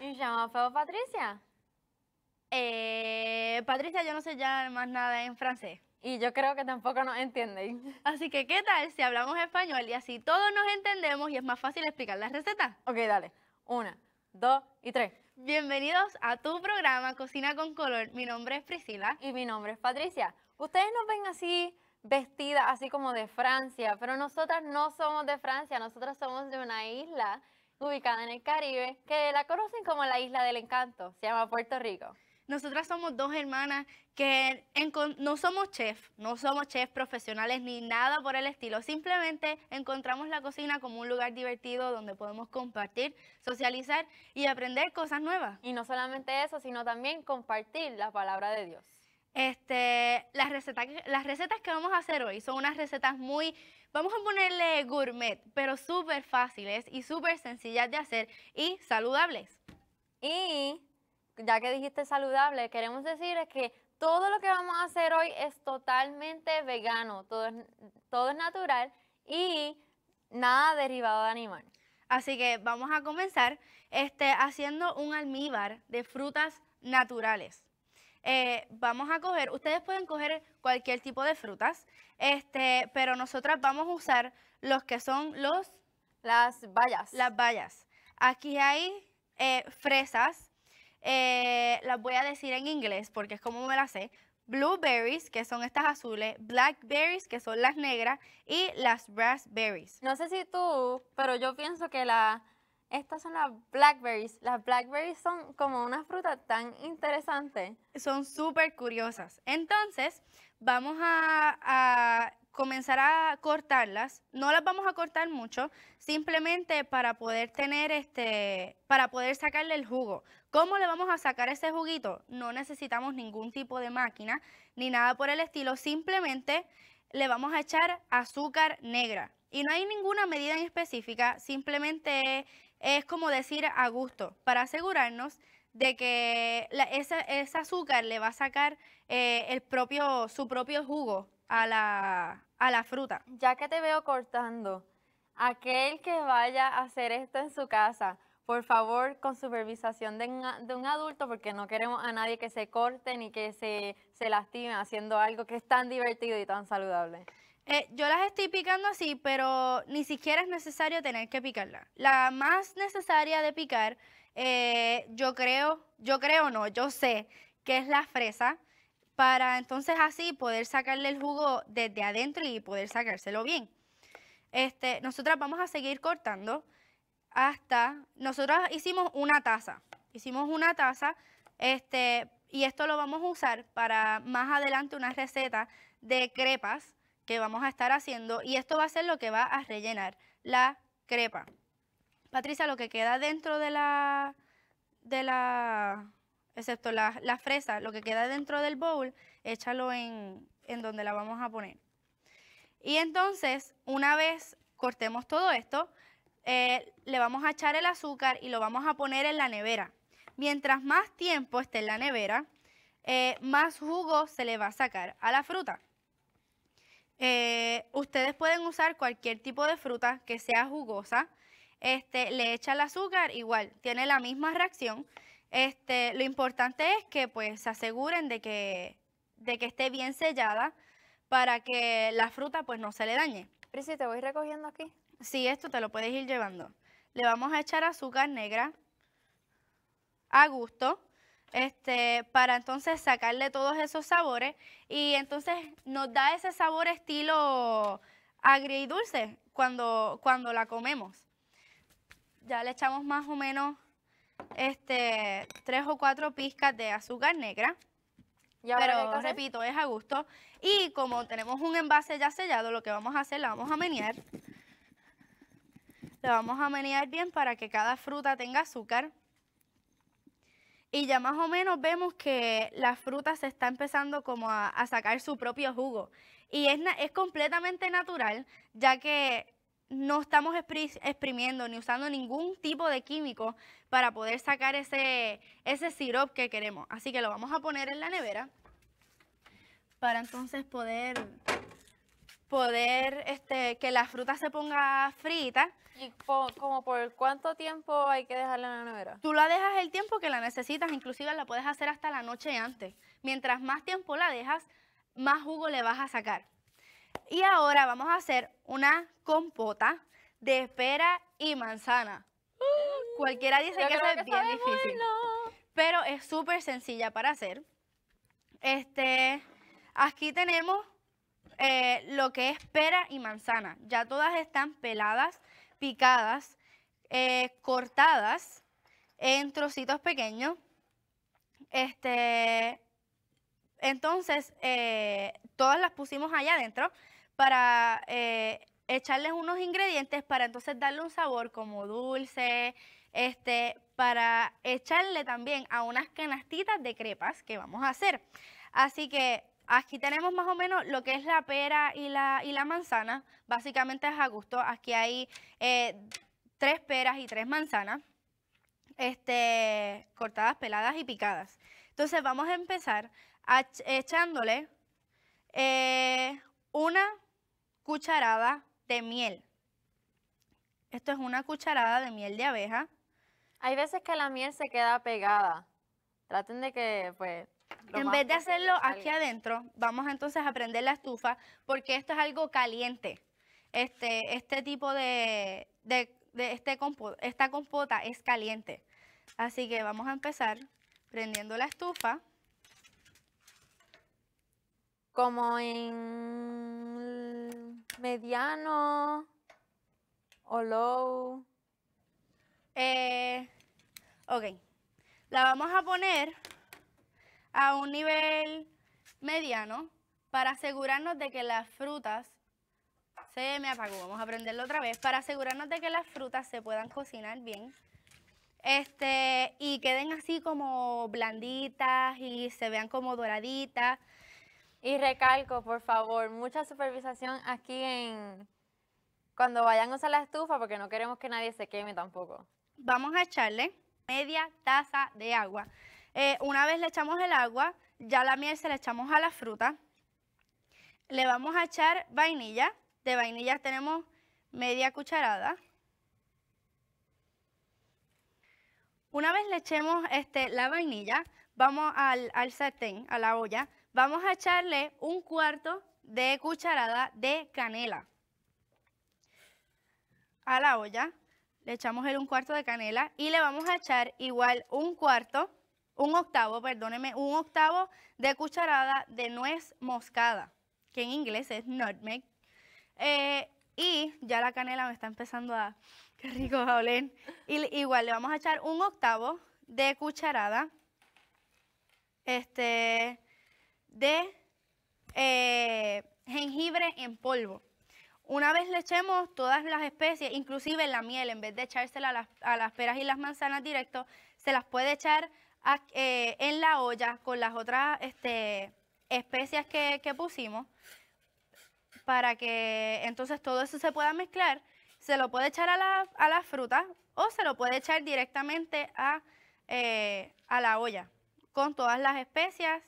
Me llamo Feo Patricia. Eh, Patricia, yo no sé ya más nada en francés. Y yo creo que tampoco nos entiende. Así que, ¿qué tal si hablamos español y así todos nos entendemos y es más fácil explicar las recetas? Ok, dale. Una, dos y tres. Bienvenidos a tu programa Cocina con Color. Mi nombre es Priscila. Y mi nombre es Patricia. Ustedes nos ven así vestidas, así como de Francia, pero nosotras no somos de Francia, nosotras somos de una isla ubicada en el Caribe, que la conocen como la Isla del Encanto, se llama Puerto Rico. Nosotras somos dos hermanas que no somos chefs, no somos chefs profesionales ni nada por el estilo. Simplemente encontramos la cocina como un lugar divertido donde podemos compartir, socializar y aprender cosas nuevas. Y no solamente eso, sino también compartir la palabra de Dios. Este, las, recetas, las recetas que vamos a hacer hoy son unas recetas muy Vamos a ponerle gourmet, pero súper fáciles y súper sencillas de hacer y saludables. Y ya que dijiste saludable, queremos decir que todo lo que vamos a hacer hoy es totalmente vegano, todo es, natural y nada derivado de animal. Así que vamos a comenzar este, haciendo un almíbar de frutas naturales. Eh, vamos a coger, ustedes pueden coger cualquier tipo de frutas este, pero nosotras vamos a usar los que son los... Las bayas. Las bayas. Aquí hay eh, fresas. Eh, las voy a decir en inglés porque es como me las sé. Blueberries, que son estas azules, blackberries, que son las negras, y las raspberries. No sé si tú, pero yo pienso que la, estas son las blackberries. Las blackberries son como una fruta tan interesante. Son súper curiosas. Entonces, vamos a, comenzar a cortarlas. No las vamos a cortar mucho, simplemente para poder tener este, para poder sacarle el jugo. ¿Cómo le vamos a sacar ese juguito? No necesitamos ningún tipo de máquina ni nada por el estilo, simplemente le vamos a echar azúcar negra. Y no hay ninguna medida en específica, simplemente es como decir a gusto, para asegurarnos de que ese azúcar le va a sacar eh, el propio, su propio jugo a la, fruta. Ya que te veo cortando, aquel que vaya a hacer esto en su casa, por favor, con supervisación de un, adulto, porque no queremos a nadie que se corte ni que se, lastime haciendo algo que es tan divertido y tan saludable. Eh, yo las estoy picando así, pero ni siquiera es necesario tener que picarla. La más necesaria de picar eh, yo creo, yo creo no, yo sé que es la fresa para entonces así poder sacarle el jugo desde adentro y poder sacárselo bien. Este, nosotras vamos a seguir cortando hasta, nosotras hicimos una taza, hicimos una taza este, y esto lo vamos a usar para más adelante una receta de crepas que vamos a estar haciendo y esto va a ser lo que va a rellenar la crepa. Patricia, lo que queda dentro de la, de la, excepto la, fresa, lo que queda dentro del bowl, échalo en, en donde la vamos a poner. Y entonces, una vez cortemos todo esto, eh, le vamos a echar el azúcar y lo vamos a poner en la nevera. Mientras más tiempo esté en la nevera, eh, más jugo se le va a sacar a la fruta. Eh, ustedes pueden usar cualquier tipo de fruta que sea jugosa este, le echa el azúcar, igual, tiene la misma reacción. Este, lo importante es que pues se aseguren de que, de que esté bien sellada para que la fruta pues no se le dañe. Prisi, ¿te voy recogiendo aquí? Sí, esto te lo puedes ir llevando. Le vamos a echar azúcar negra a gusto este, para entonces sacarle todos esos sabores y entonces nos da ese sabor estilo y cuando, cuando la comemos ya le echamos más o menos este, tres o cuatro pizcas de azúcar negra. Pero repito, es a gusto. Y como tenemos un envase ya sellado, lo que vamos a hacer, la vamos a menear. La vamos a menear bien para que cada fruta tenga azúcar. Y ya más o menos vemos que la fruta se está empezando como a, sacar su propio jugo. Y es, es completamente natural, ya que no estamos exprimiendo ni usando ningún tipo de químico para poder sacar ese, ese sirope que queremos. Así que lo vamos a poner en la nevera para entonces poder, poder este, que la fruta se ponga frita. ¿Y como por cuánto tiempo hay que dejarla en la nevera? Tú la dejas el tiempo que la necesitas, inclusive la puedes hacer hasta la noche antes. Mientras más tiempo la dejas, más jugo le vas a sacar. Y ahora vamos a hacer una compota de pera y manzana. Cualquiera dice que es bien difícil. Pero es súper sencilla para hacer. Este, aquí tenemos eh, lo que es pera y manzana. Ya todas están peladas, picadas, eh, cortadas en trocitos pequeños. Este, entonces, eh, todas las pusimos allá adentro para eh, echarles unos ingredientes para entonces darle un sabor como dulce, este, para echarle también a unas canastitas de crepas que vamos a hacer. Así que aquí tenemos más o menos lo que es la pera y la, y la manzana, básicamente es a gusto. Aquí hay eh, tres peras y tres manzanas, este, cortadas, peladas y picadas. Entonces vamos a empezar echándole eh, una cucharada de miel. Esto es una cucharada de miel de abeja. Hay veces que la miel se queda pegada. Traten de que, pues... En vez de hacerlo aquí adentro, vamos entonces a prender la estufa porque esto es algo caliente. Este, este tipo de, este esta compota es caliente. Así que vamos a empezar prendiendo la estufa como en mediano o low. Eh, ok, la vamos a poner a un nivel mediano para asegurarnos de que las frutas se me apagó, vamos a prenderlo otra vez, para asegurarnos de que las frutas se puedan cocinar bien. Este, y queden así como blanditas y se vean como doraditas. Y recalco, por favor, mucha supervisación aquí en cuando vayan a usar la estufa porque no queremos que nadie se queme tampoco. Vamos a echarle media taza de agua. Eh, una vez le echamos el agua, ya la miel se la echamos a la fruta. Le vamos a echar vainilla. De vainilla tenemos media cucharada. Una vez le echemos este, la vainilla, vamos al, al sartén, a la olla, Vamos a echarle un cuarto de cucharada de canela. A la olla le echamos el un cuarto de canela y le vamos a echar igual un cuarto, un octavo, perdóneme, un octavo de cucharada de nuez moscada, que en inglés es nutmeg. Eh, y ya la canela me está empezando a... *laughs* ¡Qué rico, Jaulen! igual le vamos a echar un octavo de cucharada este, de eh, jengibre en polvo. Una vez le echemos todas las especies, inclusive la miel, en vez de echársela a las, peras y las manzanas directo, se las puede echar eh, en la olla con las otras este, especias que, pusimos para que entonces todo eso se pueda mezclar. Se lo puede echar a las frutas o se lo puede echar directamente a, eh, a la olla con todas las especias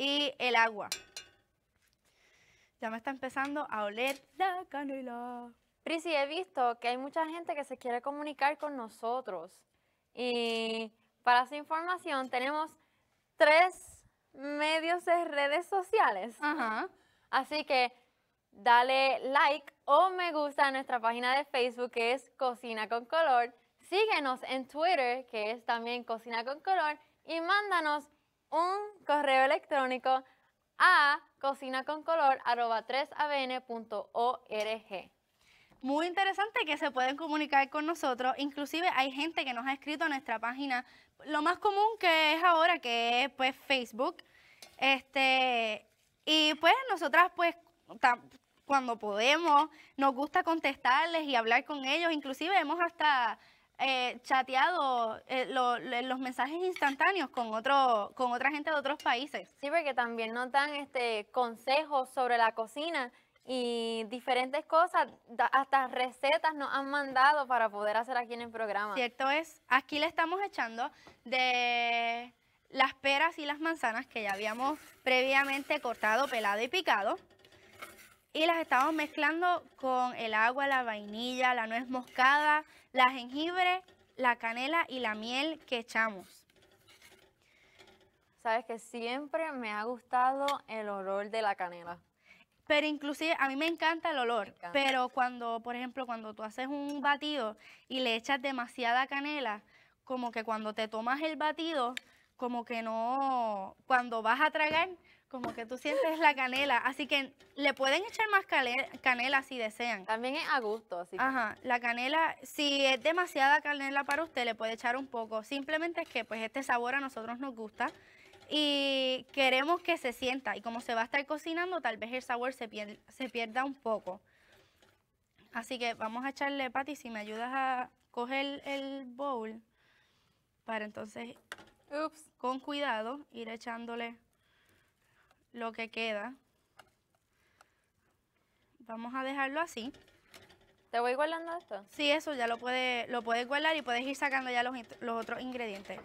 y el agua. Ya me está empezando a oler la canela. Prisi, he visto que hay mucha gente que se quiere comunicar con nosotros. Y para su información tenemos tres medios de redes sociales. Así que dale like o me gusta a nuestra página de Facebook que es Cocina con Color. Síguenos en Twitter que es también Cocina con Color y mándanos un correo electrónico a cocinaconcolor3 Muy interesante que se pueden comunicar con nosotros. Inclusive hay gente que nos ha escrito en nuestra página. Lo más común que es ahora, que es pues Facebook. Este, y pues nosotras pues cuando podemos, nos gusta contestarles y hablar con ellos. Inclusive hemos hasta eh, chateado eh, los mensajes instantáneos con, otro, con otra gente de otros países. Sí, porque también nos dan este, consejos sobre la cocina y diferentes cosas, hasta recetas nos han mandado para poder hacer aquí en el programa. Cierto es, aquí le estamos echando de las peras y las manzanas que ya habíamos previamente cortado, pelado y picado. Y las estamos mezclando con el agua, la vainilla, la nuez moscada, la jengibre, la canela y la miel que echamos. Sabes que siempre me ha gustado el olor de la canela. Pero inclusive a mí me encanta el olor, pero cuando, por ejemplo, cuando tú haces un batido y le echas demasiada canela, como que cuando te tomas el batido, como que no, cuando vas a tragar, como que tú sientes la canela, así que le pueden echar más canela si desean. También es a gusto, así Ajá, la canela, si es demasiada canela para usted, le puede echar un poco. Simplemente es que pues este sabor a nosotros nos gusta y queremos que se sienta. Y como se va a estar cocinando, tal vez el sabor se, pierda, un poco. Así que vamos a echarle, Pati, si me ayudas a coger el bowl para entonces, con cuidado, ir echándole lo que queda. Vamos a dejarlo así. ¿Te voy guardando esto? Sí, eso ya lo, puede, lo puedes guardar y puedes ir sacando ya los, otros ingredientes.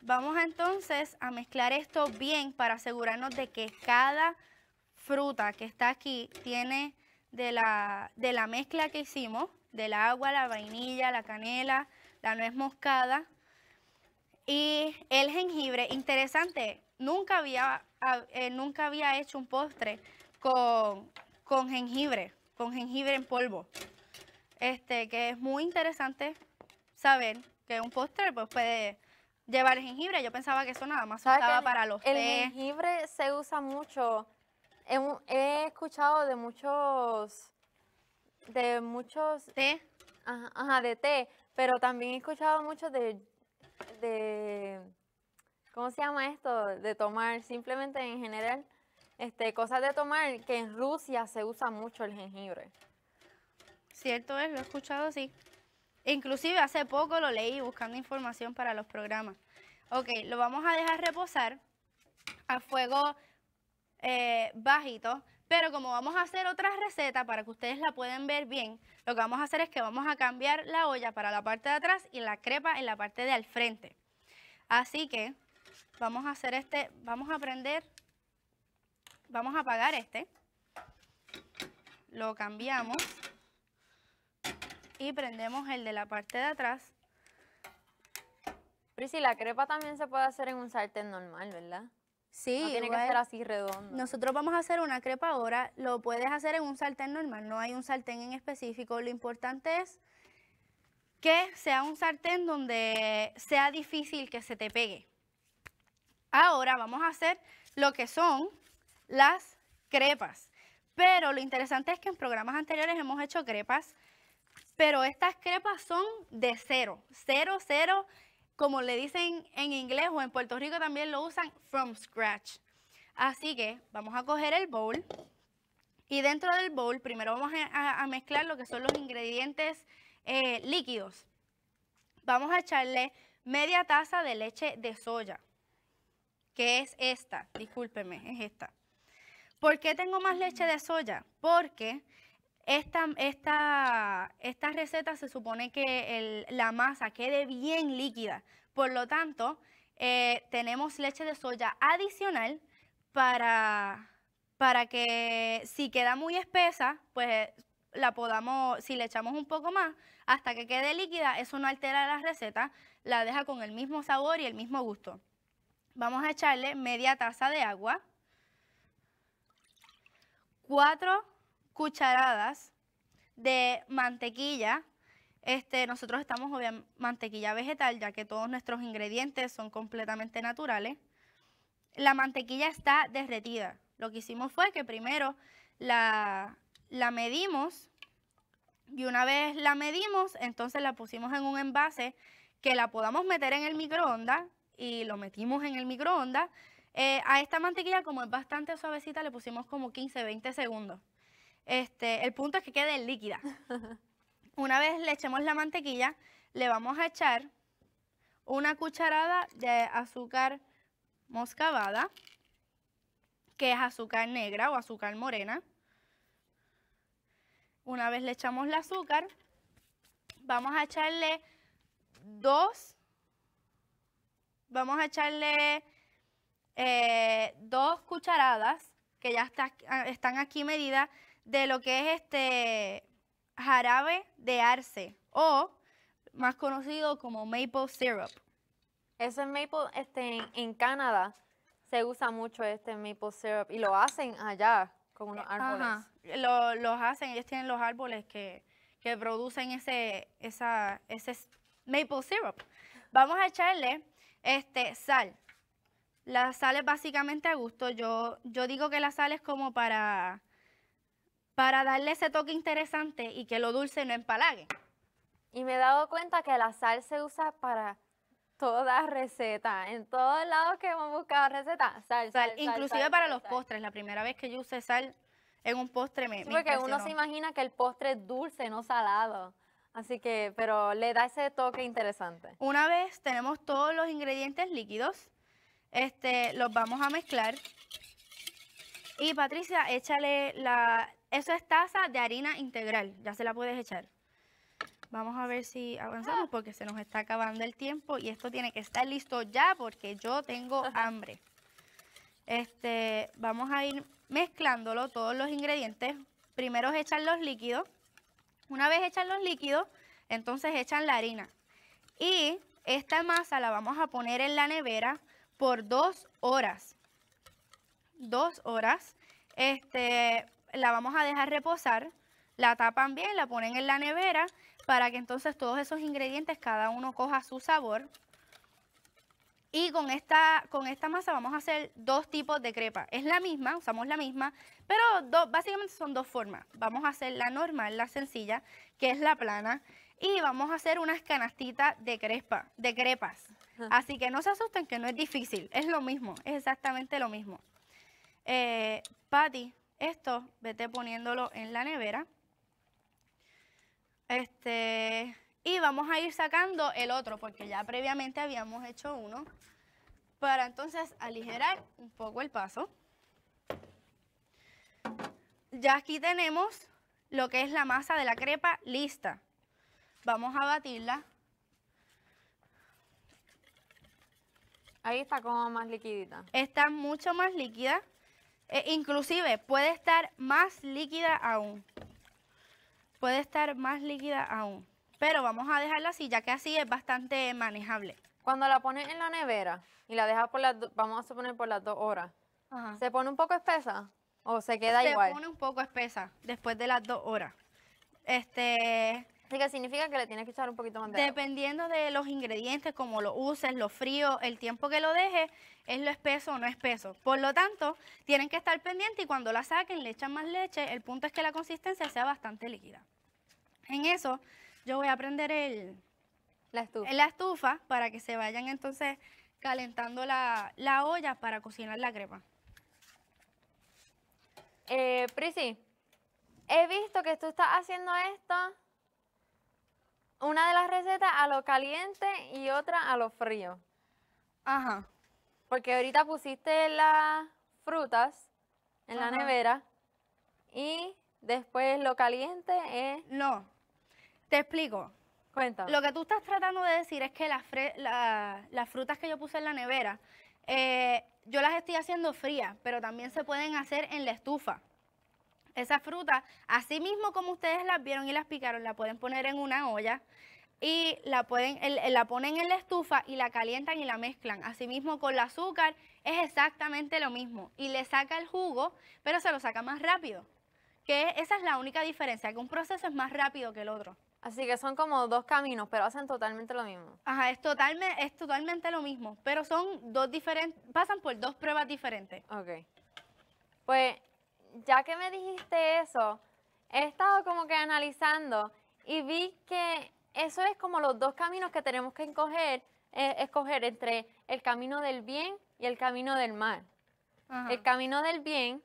Vamos entonces a mezclar esto bien para asegurarnos de que cada fruta que está aquí tiene de la, de la mezcla que hicimos, del agua, la vainilla, la canela, la nuez moscada y el jengibre. Interesante, eh, nunca había, hecho un postre con, jengibre, con jengibre en polvo. Este, que es muy interesante saber que un postre pues, puede llevar jengibre. Yo pensaba que eso nada más estaba para los El jengibre se usa mucho. He, escuchado de muchos, de muchos... ¿Té? Ajá, de té. Pero también he escuchado mucho de ¿cómo se llama esto? De tomar, simplemente en general, este, cosas de tomar que en Rusia se usa mucho el jengibre. Cierto es, lo he escuchado, sí. Inclusive hace poco lo leí buscando información para los programas. Ok, lo vamos a dejar reposar a fuego eh, bajito, pero como vamos a hacer otra receta para que ustedes la puedan ver bien, lo que vamos a hacer es que vamos a cambiar la olla para la parte de atrás y la crepa en la parte de al frente. Así que Vamos a hacer este, vamos a prender, vamos a apagar este. Lo cambiamos y prendemos el de la parte de atrás. si la crepa también se puede hacer en un sartén normal, ¿verdad? Sí. No tiene que ser así redondo. Nosotros vamos a hacer una crepa ahora, lo puedes hacer en un sartén normal, no hay un sartén en específico. Lo importante es que sea un sartén donde sea difícil que se te pegue. Ahora vamos a hacer lo que son las crepas. Pero lo interesante es que en programas anteriores hemos hecho crepas, pero estas crepas son de cero, cero, cero, como le dicen en inglés o en Puerto Rico también lo usan, from scratch. Así que vamos a coger el bowl y dentro del bowl primero vamos a, mezclar lo que son los ingredientes eh, líquidos. Vamos a echarle media taza de leche de soya que es esta, discúlpeme, es esta. ¿Por qué tengo más leche de soya? Porque esta, receta se supone que la masa quede bien líquida. Por lo tanto, eh, tenemos leche de soya adicional para, para que si queda muy espesa, pues eh, la podamos, si le echamos un poco más, hasta que quede líquida, eso no altera la receta, la deja con el mismo sabor y el mismo gusto. Vamos a echarle media taza de agua, cuatro cucharadas de mantequilla. Este, nosotros estamos obviamente mantequilla vegetal, ya que todos nuestros ingredientes son completamente naturales. La mantequilla está derretida. Lo que hicimos fue que primero la, la medimos y una vez la medimos, entonces la pusimos en un envase que la podamos meter en el microondas y lo metimos en el microondas. Eh, a esta mantequilla, como es bastante suavecita, le pusimos como 15, 20 segundos. Este, el punto es que quede líquida. *laughs* Una vez le echemos la mantequilla, le vamos a echar una cucharada de azúcar moscavada, que es azúcar negra o azúcar morena. Una vez le echamos el azúcar, vamos a echarle dos vamos a echarle eh, dos cucharadas, que ya están aquí medidas, de lo que es este jarabe de arce o más conocido como maple syrup. Eso maple, este, en, Canadá se usa mucho este maple syrup y lo hacen allá con los árboles. los hacen, ellos tienen los árboles que, producen ese, esa, ese maple syrup. Vamos a echarle este, sal. La sal es básicamente a gusto. Yo, yo digo que la sal es como para, para darle ese toque interesante y que lo dulce no empalague. Y me he dado cuenta que la sal se usa para toda recetas, En todos lados que hemos buscado recetas, sal, sal, sal, inclusive para los postres. La primera vez que yo usé sal en un postre me. porque uno se imagina que el postre es dulce, no salado. Así que, pero le da ese toque interesante. Una vez tenemos todos los ingredientes líquidos, este, los vamos a mezclar. Y Patricia, échale la... Eso es taza de harina integral, ya se la puedes echar. Vamos a ver si avanzamos porque se nos está acabando el tiempo y esto tiene que estar listo ya porque yo tengo hambre. Este, vamos a ir mezclándolo todos los ingredientes. Primero es echar los líquidos. Una vez echan los líquidos, entonces echan la harina. Y esta masa la vamos a poner en la nevera por dos horas. Dos horas. Este, la vamos a dejar reposar. La tapan bien, la ponen en la nevera para que entonces todos esos ingredientes, cada uno coja su sabor. Y con esta, con esta masa vamos a hacer dos tipos de crepa. Es la misma, usamos la misma, pero dos, básicamente son dos formas. Vamos a hacer la normal, la sencilla, que es la plana. Y vamos a hacer unas canastitas de crepa, de crepas. Así que no se asusten que no es difícil, es lo mismo, es exactamente lo mismo. Eh, Patty, esto vete poniéndolo en la nevera. Este, y vamos a ir sacando el otro, porque ya previamente habíamos hecho uno, para entonces aligerar un poco el paso. Ya aquí tenemos lo que es la masa de la crepa lista. Vamos a batirla. Ahí está como más liquidita. Está mucho más líquida. E inclusive puede estar más líquida aún. Puede estar más líquida aún pero vamos a dejarla así, ya que así es bastante manejable. Cuando la pones en la nevera y la dejas por las, vamos a suponer por las dos horas, Ajá. ¿se pone un poco espesa o se queda igual? Se pone un poco espesa después de las dos horas. Este... Así que significa que le tienes que echar un poquito más de Dependiendo de los ingredientes, como lo uses, lo frío, el tiempo que lo dejes, es lo espeso o no espeso. Por lo tanto, tienen que estar pendientes y cuando la saquen le echan más leche. El punto es que la consistencia sea bastante líquida. En eso yo voy a prender el, la, estufa. la estufa para que se vayan entonces calentando la, olla para cocinar la crema. Eh, Prisi, he visto que tú estás haciendo esto, una de las recetas a lo caliente y otra a lo frío. Ajá. Porque ahorita pusiste las frutas en la nevera y después lo caliente es... No, te explico. Cuéntame. Lo que tú estás tratando de decir es que las, frutas que yo puse en la nevera, eh, yo las estoy haciendo frías, pero también se pueden hacer en la estufa. Esa frutas, así mismo como ustedes las vieron y las picaron, la pueden poner en una olla y la, pueden, la ponen en la estufa y la calientan y la mezclan. Así mismo con el azúcar es exactamente lo mismo y le saca el jugo, pero se lo saca más rápido. Que esa es la única diferencia, que un proceso es más rápido que el otro. Así que son como dos caminos, pero hacen totalmente lo mismo. Ajá, es, totalmente es totalmente lo mismo, pero son dos diferentes, pasan por dos pruebas diferentes. Ok. Pues ya que me dijiste eso, he estado como que analizando y vi que eso es como los dos caminos que tenemos que encoger, eh, escoger entre el camino del bien y el camino del mal. El camino del bien,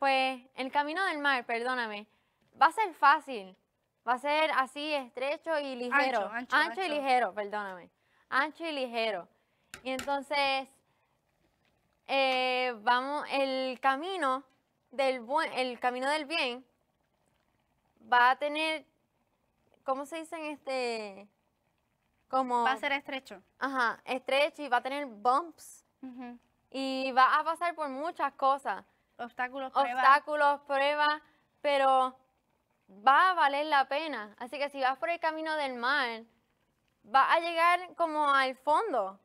pues el camino del mal, perdóname, va a ser fácil Va a ser así, estrecho y ligero. Ancho, y ligero, perdóname. Ancho y ligero. Y entonces, eh, vamos, el camino del el camino del bien va a tener, ¿cómo se dice en este? Como, va a ser estrecho. Ajá, estrecho y va a tener bumps. Y va a pasar por muchas cosas. Obstáculos, pruebas. Obstáculos, pruebas, pero va a valer la pena. Así que si vas por el camino del mal, va a llegar como al fondo.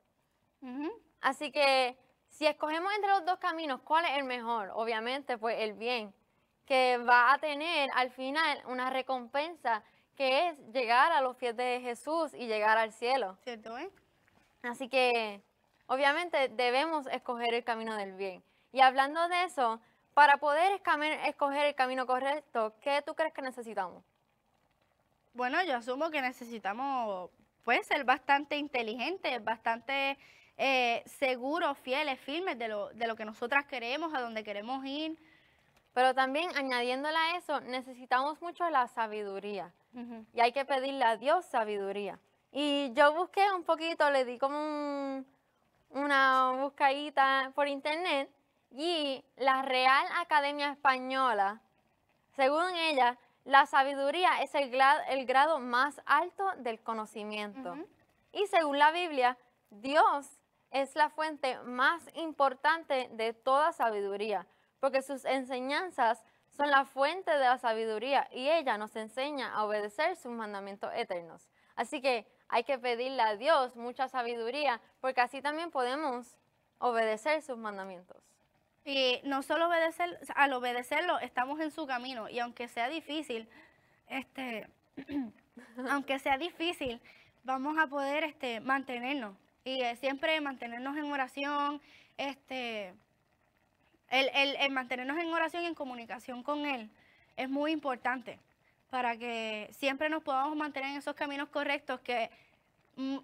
Así que si escogemos entre los dos caminos, ¿cuál es el mejor? Obviamente, pues el bien, que va a tener al final una recompensa que es llegar a los pies de Jesús y llegar al cielo. ¿eh? Así que, obviamente, debemos escoger el camino del bien. Y hablando de eso, para poder escoger el camino correcto, ¿qué tú crees que necesitamos? Bueno, yo asumo que necesitamos pues ser bastante inteligentes, bastante eh, seguros, fieles, firmes de lo, que nosotras queremos, a donde queremos ir. Pero también añadiéndola a eso, necesitamos mucho la sabiduría. Y hay que pedirle a Dios sabiduría. Y yo busqué un poquito, le di como una buscadita por internet y la Real Academia Española, según ella, la sabiduría es el, grado, más alto del conocimiento. Y según la Biblia, Dios es la fuente más importante de toda sabiduría, porque sus enseñanzas son la fuente de la sabiduría y ella nos enseña a obedecer sus mandamientos eternos. Así que hay que pedirle a Dios mucha sabiduría, porque así también podemos obedecer sus mandamientos. Y eh, no solo obedecer, al obedecerlo estamos en su camino y aunque sea difícil, este, *clears throat* aunque sea difícil, vamos a poder este, mantenernos y eh, siempre mantenernos en oración, este, el, el mantenernos en oración y en comunicación con Él es muy importante para que siempre nos podamos mantener en esos caminos correctos que mm,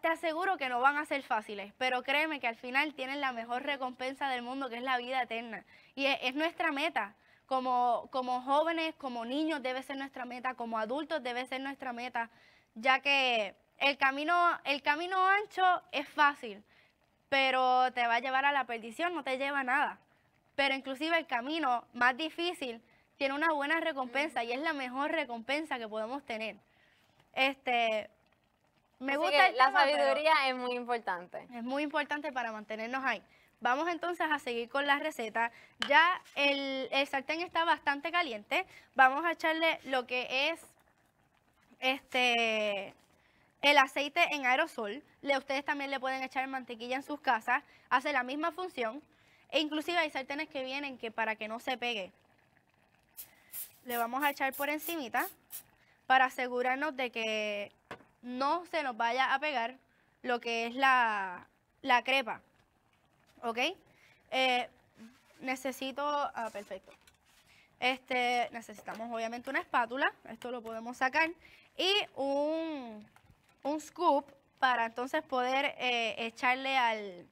te aseguro que no van a ser fáciles, pero créeme que al final tienen la mejor recompensa del mundo, que es la vida eterna. Y es, nuestra meta. Como, como jóvenes, como niños debe ser nuestra meta, como adultos debe ser nuestra meta, ya que el camino, el camino ancho es fácil, pero te va a llevar a la perdición, no te lleva a nada. Pero inclusive el camino más difícil tiene una buena recompensa y es la mejor recompensa que podemos tener. Este, me gusta la sabiduría es muy importante. Es muy importante para mantenernos ahí. Vamos entonces a seguir con la receta. Ya el, sartén está bastante caliente. Vamos a echarle lo que es este el aceite en aerosol. Le, ustedes también le pueden echar mantequilla en sus casas. Hace la misma función. E inclusive hay sartenes que vienen que para que no se pegue. Le vamos a echar por encimita para asegurarnos de que no se nos vaya a pegar lo que es la, crepa. ¿Ok? Eh, necesito... Ah, perfecto. Este, necesitamos obviamente una espátula, esto lo podemos sacar, y un, un scoop para entonces poder eh, echarle, al,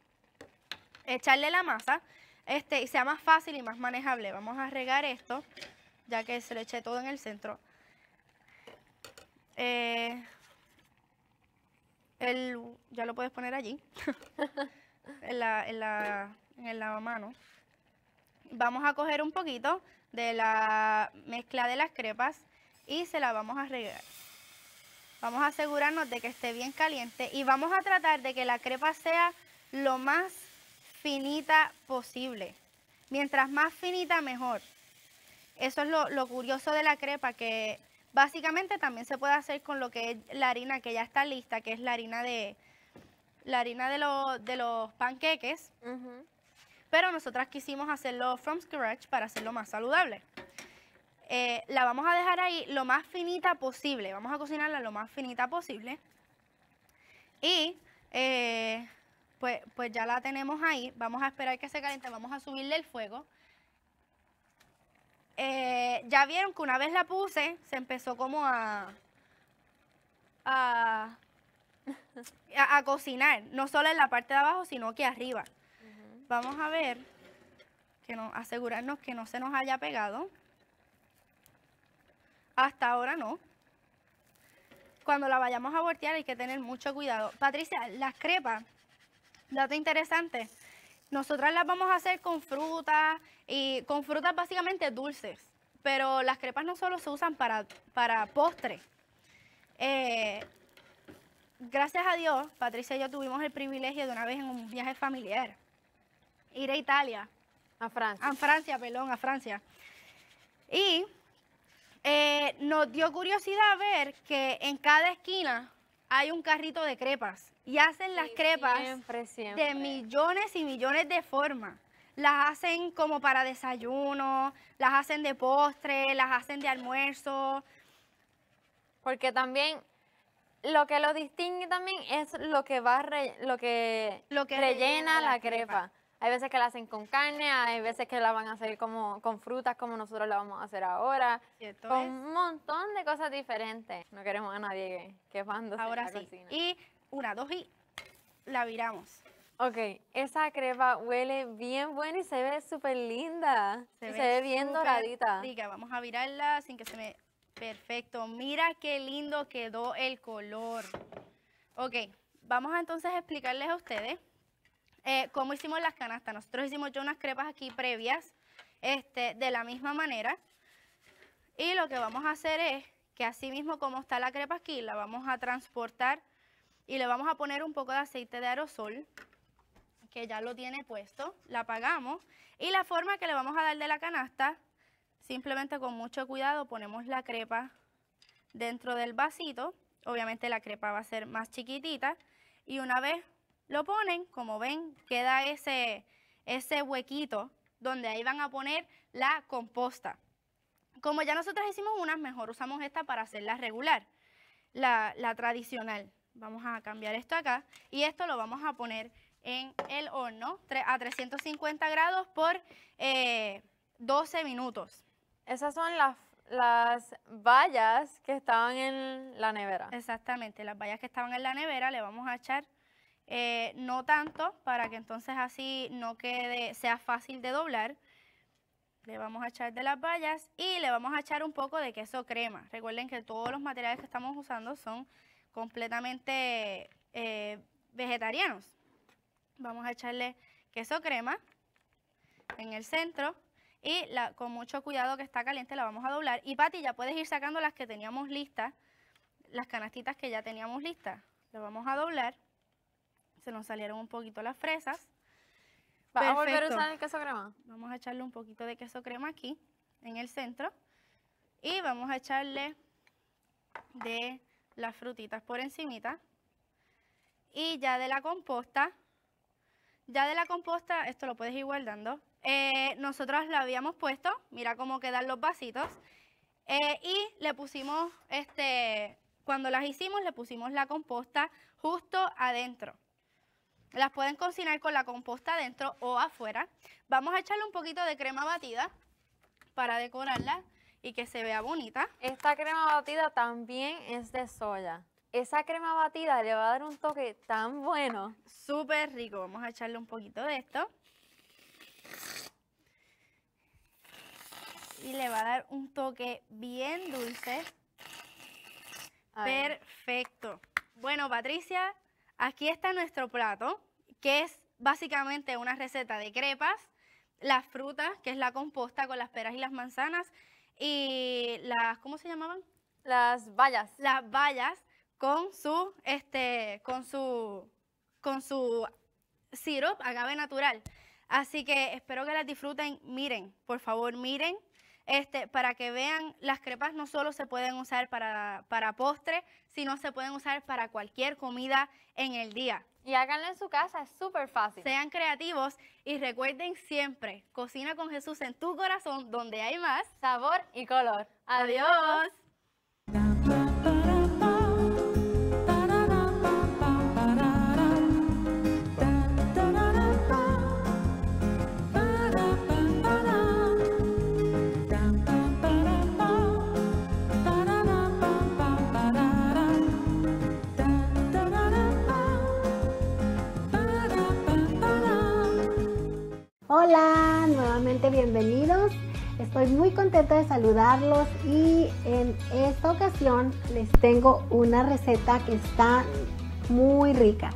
echarle la masa este, y sea más fácil y más manejable. Vamos a regar esto, ya que se lo eché todo en el centro. Eh, el, ya lo puedes poner allí, en, la, en, el lavamanos. Vamos a coger un poquito de la mezcla de las crepas y se la vamos a regar. Vamos a asegurarnos de que esté bien caliente y vamos a tratar de que la crepa sea lo más finita posible. Mientras más finita, mejor. Eso es lo, lo curioso de la crepa, que Básicamente también se puede hacer con lo que es la harina que ya está lista, que es la harina de, la harina de, los panqueques. Pero nosotras quisimos hacerlo from scratch para hacerlo más saludable. Eh, la vamos a dejar ahí lo más finita posible. Vamos a cocinarla lo más finita posible. Y eh, pues, pues ya la tenemos ahí. Vamos a esperar que se caliente. Vamos a subirle el fuego. Eh, ya vieron que una vez la puse, se empezó como a, a, cocinar, no solo en la parte de abajo, sino que arriba. Vamos a ver, que no, asegurarnos que no se nos haya pegado. Hasta ahora no. Cuando la vayamos a voltear hay que tener mucho cuidado. Patricia, las crepas, dato interesante, nosotras las vamos a hacer con frutas y con frutas básicamente dulces, pero las crepas no solo se usan para, para postre. Eh, gracias a Dios, Patricia y yo tuvimos el privilegio de una vez en un viaje familiar ir a Italia. A Francia. A Francia, perdón, a Francia. Y eh, nos dio curiosidad ver que en cada esquina hay un carrito de crepas y hacen las crepas de millones y millones de formas. Las hacen como para desayuno, las hacen de postre, las hacen de almuerzo. Porque también lo que lo distingue también es lo que va lo que, lo que rellena, la, crepa. Hay veces que la hacen con carne, hay veces que la van a hacer como con frutas como nosotros la vamos a hacer ahora. Con un montón de cosas diferentes. No queremos a nadie que, que ahora sí. Una, dos y la viramos. Ok, esa crepa huele bien buena y se ve súper linda. Se, ve, bien doradita. Vamos a virarla sin que se me... Perfecto, mira qué lindo quedó el color. Ok, vamos a entonces explicarles a ustedes eh, cómo hicimos las canastas. Nosotros hicimos yo unas crepas aquí previas, este, de la misma manera. Y lo que vamos a hacer es que así mismo como está la crepa aquí, la vamos a transportar y le vamos a poner un poco de aceite de aerosol que ya lo tiene puesto, la apagamos y la forma que le vamos a dar de la canasta, simplemente con mucho cuidado ponemos la crepa dentro del vasito, obviamente la crepa va a ser más chiquitita y una vez lo ponen, como ven, queda ese, ese huequito donde ahí van a poner la composta. Como ya nosotros hicimos unas, mejor usamos esta para hacerla regular, la, la tradicional. Vamos a cambiar esto acá y esto lo vamos a poner en el horno a 350 grados por 12 eh, minutos. Esas son las, las vallas que estaban en la nevera. Exactamente, las vallas que estaban en la nevera le vamos a echar eh, no tanto para que entonces así no quede, sea fácil de doblar. Le vamos a echar de las vallas y le vamos a echar un poco de queso crema. Recuerden que todos los materiales que estamos usando son completamente eh, vegetarianos. Vamos a echarle queso crema en el centro y con mucho cuidado que está caliente la vamos a doblar. Y Pati, ya puedes ir sacando las que teníamos listas, las canastitas que ya teníamos listas. Lo vamos a doblar. Se nos salieron un poquito las fresas. ¿Vas a volver a usar el queso crema? Vamos a echarle un poquito de queso crema aquí, en el centro. Y vamos a echarle de las frutitas por encimita. Y ya de la composta, ya de la composta, esto lo puedes ir guardando. Eh, nosotros la habíamos puesto, mira cómo quedan los vasitos. Eh, y le pusimos, este, cuando las hicimos, le pusimos la composta justo adentro. Las pueden cocinar con la composta adentro o afuera. Vamos a echarle un poquito de crema batida para decorarla y que se vea bonita. Esta crema batida también es de soya. Esa crema batida le va a dar un toque tan bueno. Súper rico. Vamos a echarle un poquito de esto. Y le va a dar un toque bien dulce. Perfecto. Bueno, Patricia, aquí está nuestro plato, que es básicamente una receta de crepas, las frutas, que es la composta con las peras y las manzanas, y las, ¿cómo se llamaban? Las bayas. Las bayas con su, este, con su, con su sirope agave natural. Así que espero que las disfruten. Miren, por favor, miren. Este, para que vean, las crepas no solo se pueden usar para, para postre, sino se pueden usar para cualquier comida en el día. Y háganlo en su casa, es súper fácil. Sean creativos y recuerden siempre, cocina con Jesús en tu corazón donde hay más sabor y color. Adiós. Hola, nuevamente bienvenidos. Estoy muy contenta de saludarlos y en esta ocasión les tengo una receta que está muy rica.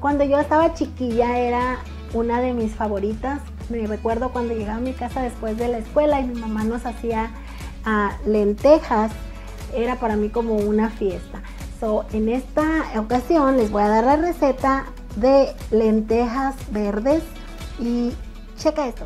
Cuando yo estaba chiquilla era una de mis favoritas. Me recuerdo cuando llegaba a mi casa después de la escuela y mi mamá nos hacía ah, lentejas. Era para mí como una fiesta. So, en esta ocasión les voy a dar la receta de lentejas verdes y Checa esto.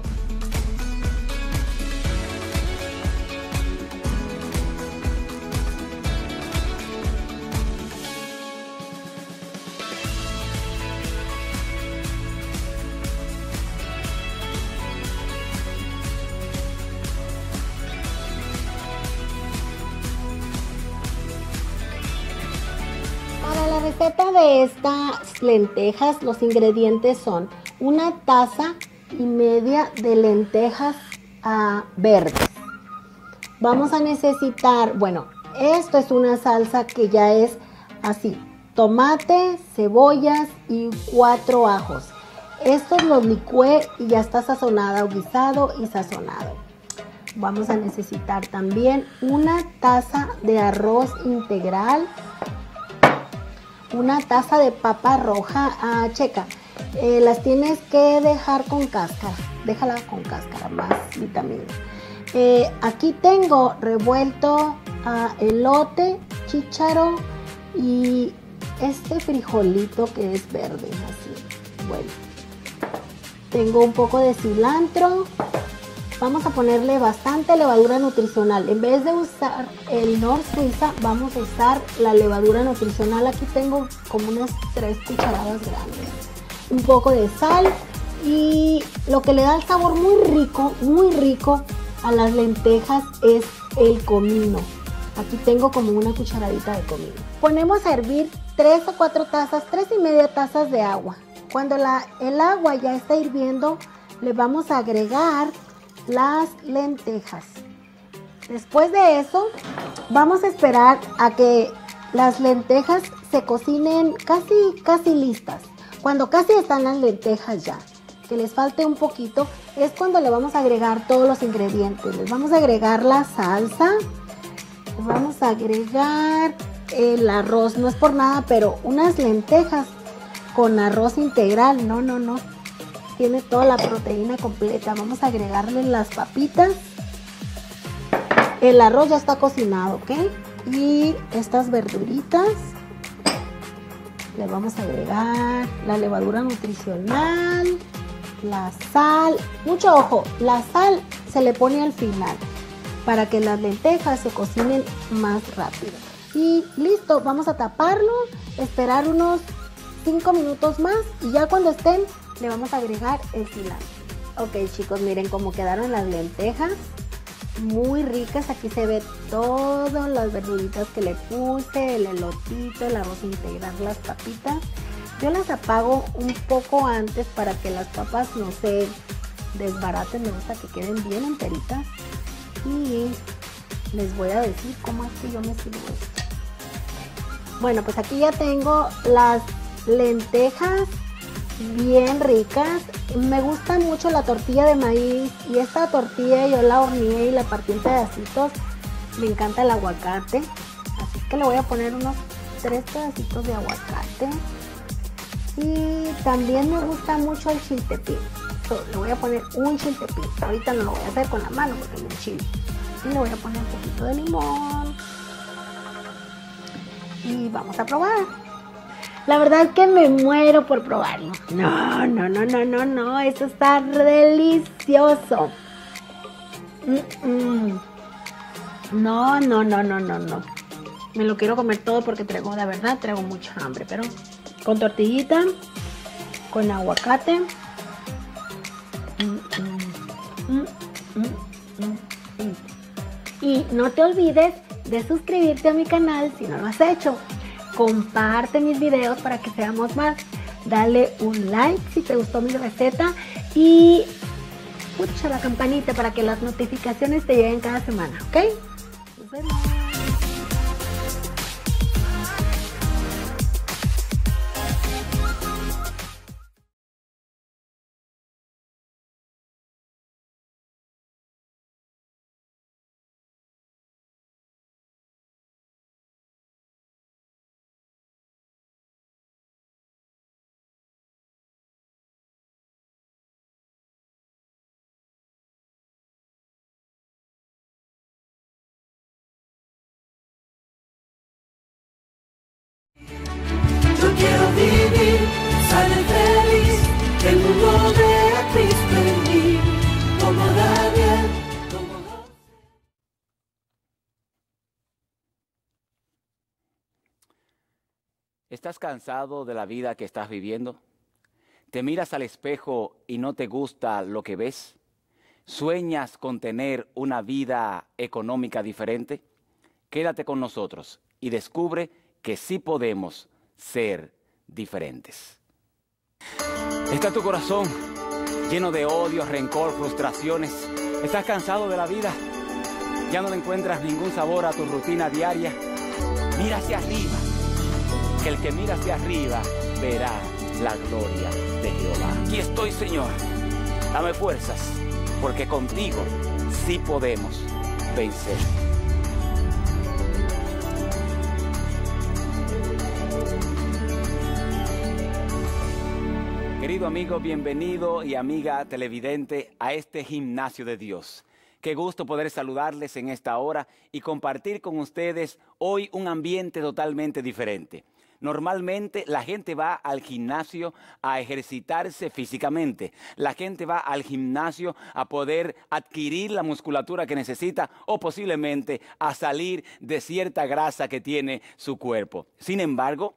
Para la receta de estas lentejas, los ingredientes son una taza y media de lentejas a verdes. Vamos a necesitar, bueno, esto es una salsa que ya es así, tomate, cebollas y cuatro ajos. Estos los licué y ya está sazonada guisado y sazonado. Vamos a necesitar también una taza de arroz integral, una taza de papa roja a checa. Eh, las tienes que dejar con cáscara. Déjala con cáscara, más vitamina. Eh, aquí tengo revuelto a elote, chícharo y este frijolito que es verde, así. Bueno, tengo un poco de cilantro. Vamos a ponerle bastante levadura nutricional. En vez de usar el Nor Suiza, vamos a usar la levadura nutricional. Aquí tengo como unas tres cucharadas grandes un poco de sal y lo que le da el sabor muy rico, muy rico a las lentejas es el comino. Aquí tengo como una cucharadita de comino. Ponemos a hervir 3 o 4 tazas, 3 y media tazas de agua. Cuando la, el agua ya está hirviendo, le vamos a agregar las lentejas. Después de eso, vamos a esperar a que las lentejas se cocinen casi, casi listas. Cuando casi están las lentejas ya, que les falte un poquito, es cuando le vamos a agregar todos los ingredientes. Les vamos a agregar la salsa, les vamos a agregar el arroz, no es por nada, pero unas lentejas con arroz integral, no, no, no. Tiene toda la proteína completa. Vamos a agregarle las papitas. El arroz ya está cocinado, ¿ok? Y estas verduritas le vamos a agregar la levadura nutricional, la sal. Mucho ojo, la sal se le pone al final para que las lentejas se cocinen más rápido. Y listo, vamos a taparlo, esperar unos 5 minutos más y ya cuando estén le vamos a agregar el cilantro. Ok chicos, miren cómo quedaron las lentejas muy ricas. Aquí se ve todas las verduritas que le puse, el elotito, el arroz integral, las papitas. Yo las apago un poco antes para que las papas no se desbaraten, me gusta que queden bien enteritas. Y les voy a decir cómo es que yo me sirvo esto. Bueno, pues aquí ya tengo las lentejas bien ricas. Me gusta mucho la tortilla de maíz y esta tortilla yo la horneé y la partí en pedacitos. Me encanta el aguacate, así que le voy a poner unos tres pedacitos de aguacate. Y también me gusta mucho el chile le voy a poner un chiltepín. Ahorita no lo voy a hacer con la mano porque es chile. Y le voy a poner un poquito de limón. Y vamos a probar. La verdad es que me muero por probarlo. No, no, no, no, no, no. Eso está delicioso. No, no, no, no, no, no. Me lo quiero comer todo porque traigo, la verdad, traigo mucha hambre. Pero con tortillita, con aguacate. y no te olvides de suscribirte a mi canal si no lo has hecho comparte mis videos para que seamos más, dale un like si te gustó mi receta y escucha la campanita para que las notificaciones te lleguen cada semana, ¿ok? Nos ¿Estás cansado de la vida que estás viviendo? ¿Te miras al espejo y no te gusta lo que ves? ¿Sueñas con tener una vida económica diferente? Quédate con nosotros y descubre que sí podemos ser diferentes. ¿Está tu corazón lleno de odio, rencor, frustraciones? ¿Estás cansado de la vida? ¿Ya no le encuentras ningún sabor a tu rutina diaria? Mira hacia arriba el que mira hacia arriba verá la gloria de Jehová. Aquí estoy, Señor. Dame fuerzas, porque contigo sí podemos vencer. Querido amigo, bienvenido y amiga televidente a este gimnasio de Dios. Qué gusto poder saludarles en esta hora y compartir con ustedes hoy un ambiente totalmente diferente. Normalmente la gente va al gimnasio a ejercitarse físicamente. La gente va al gimnasio a poder adquirir la musculatura que necesita o posiblemente a salir de cierta grasa que tiene su cuerpo. Sin embargo,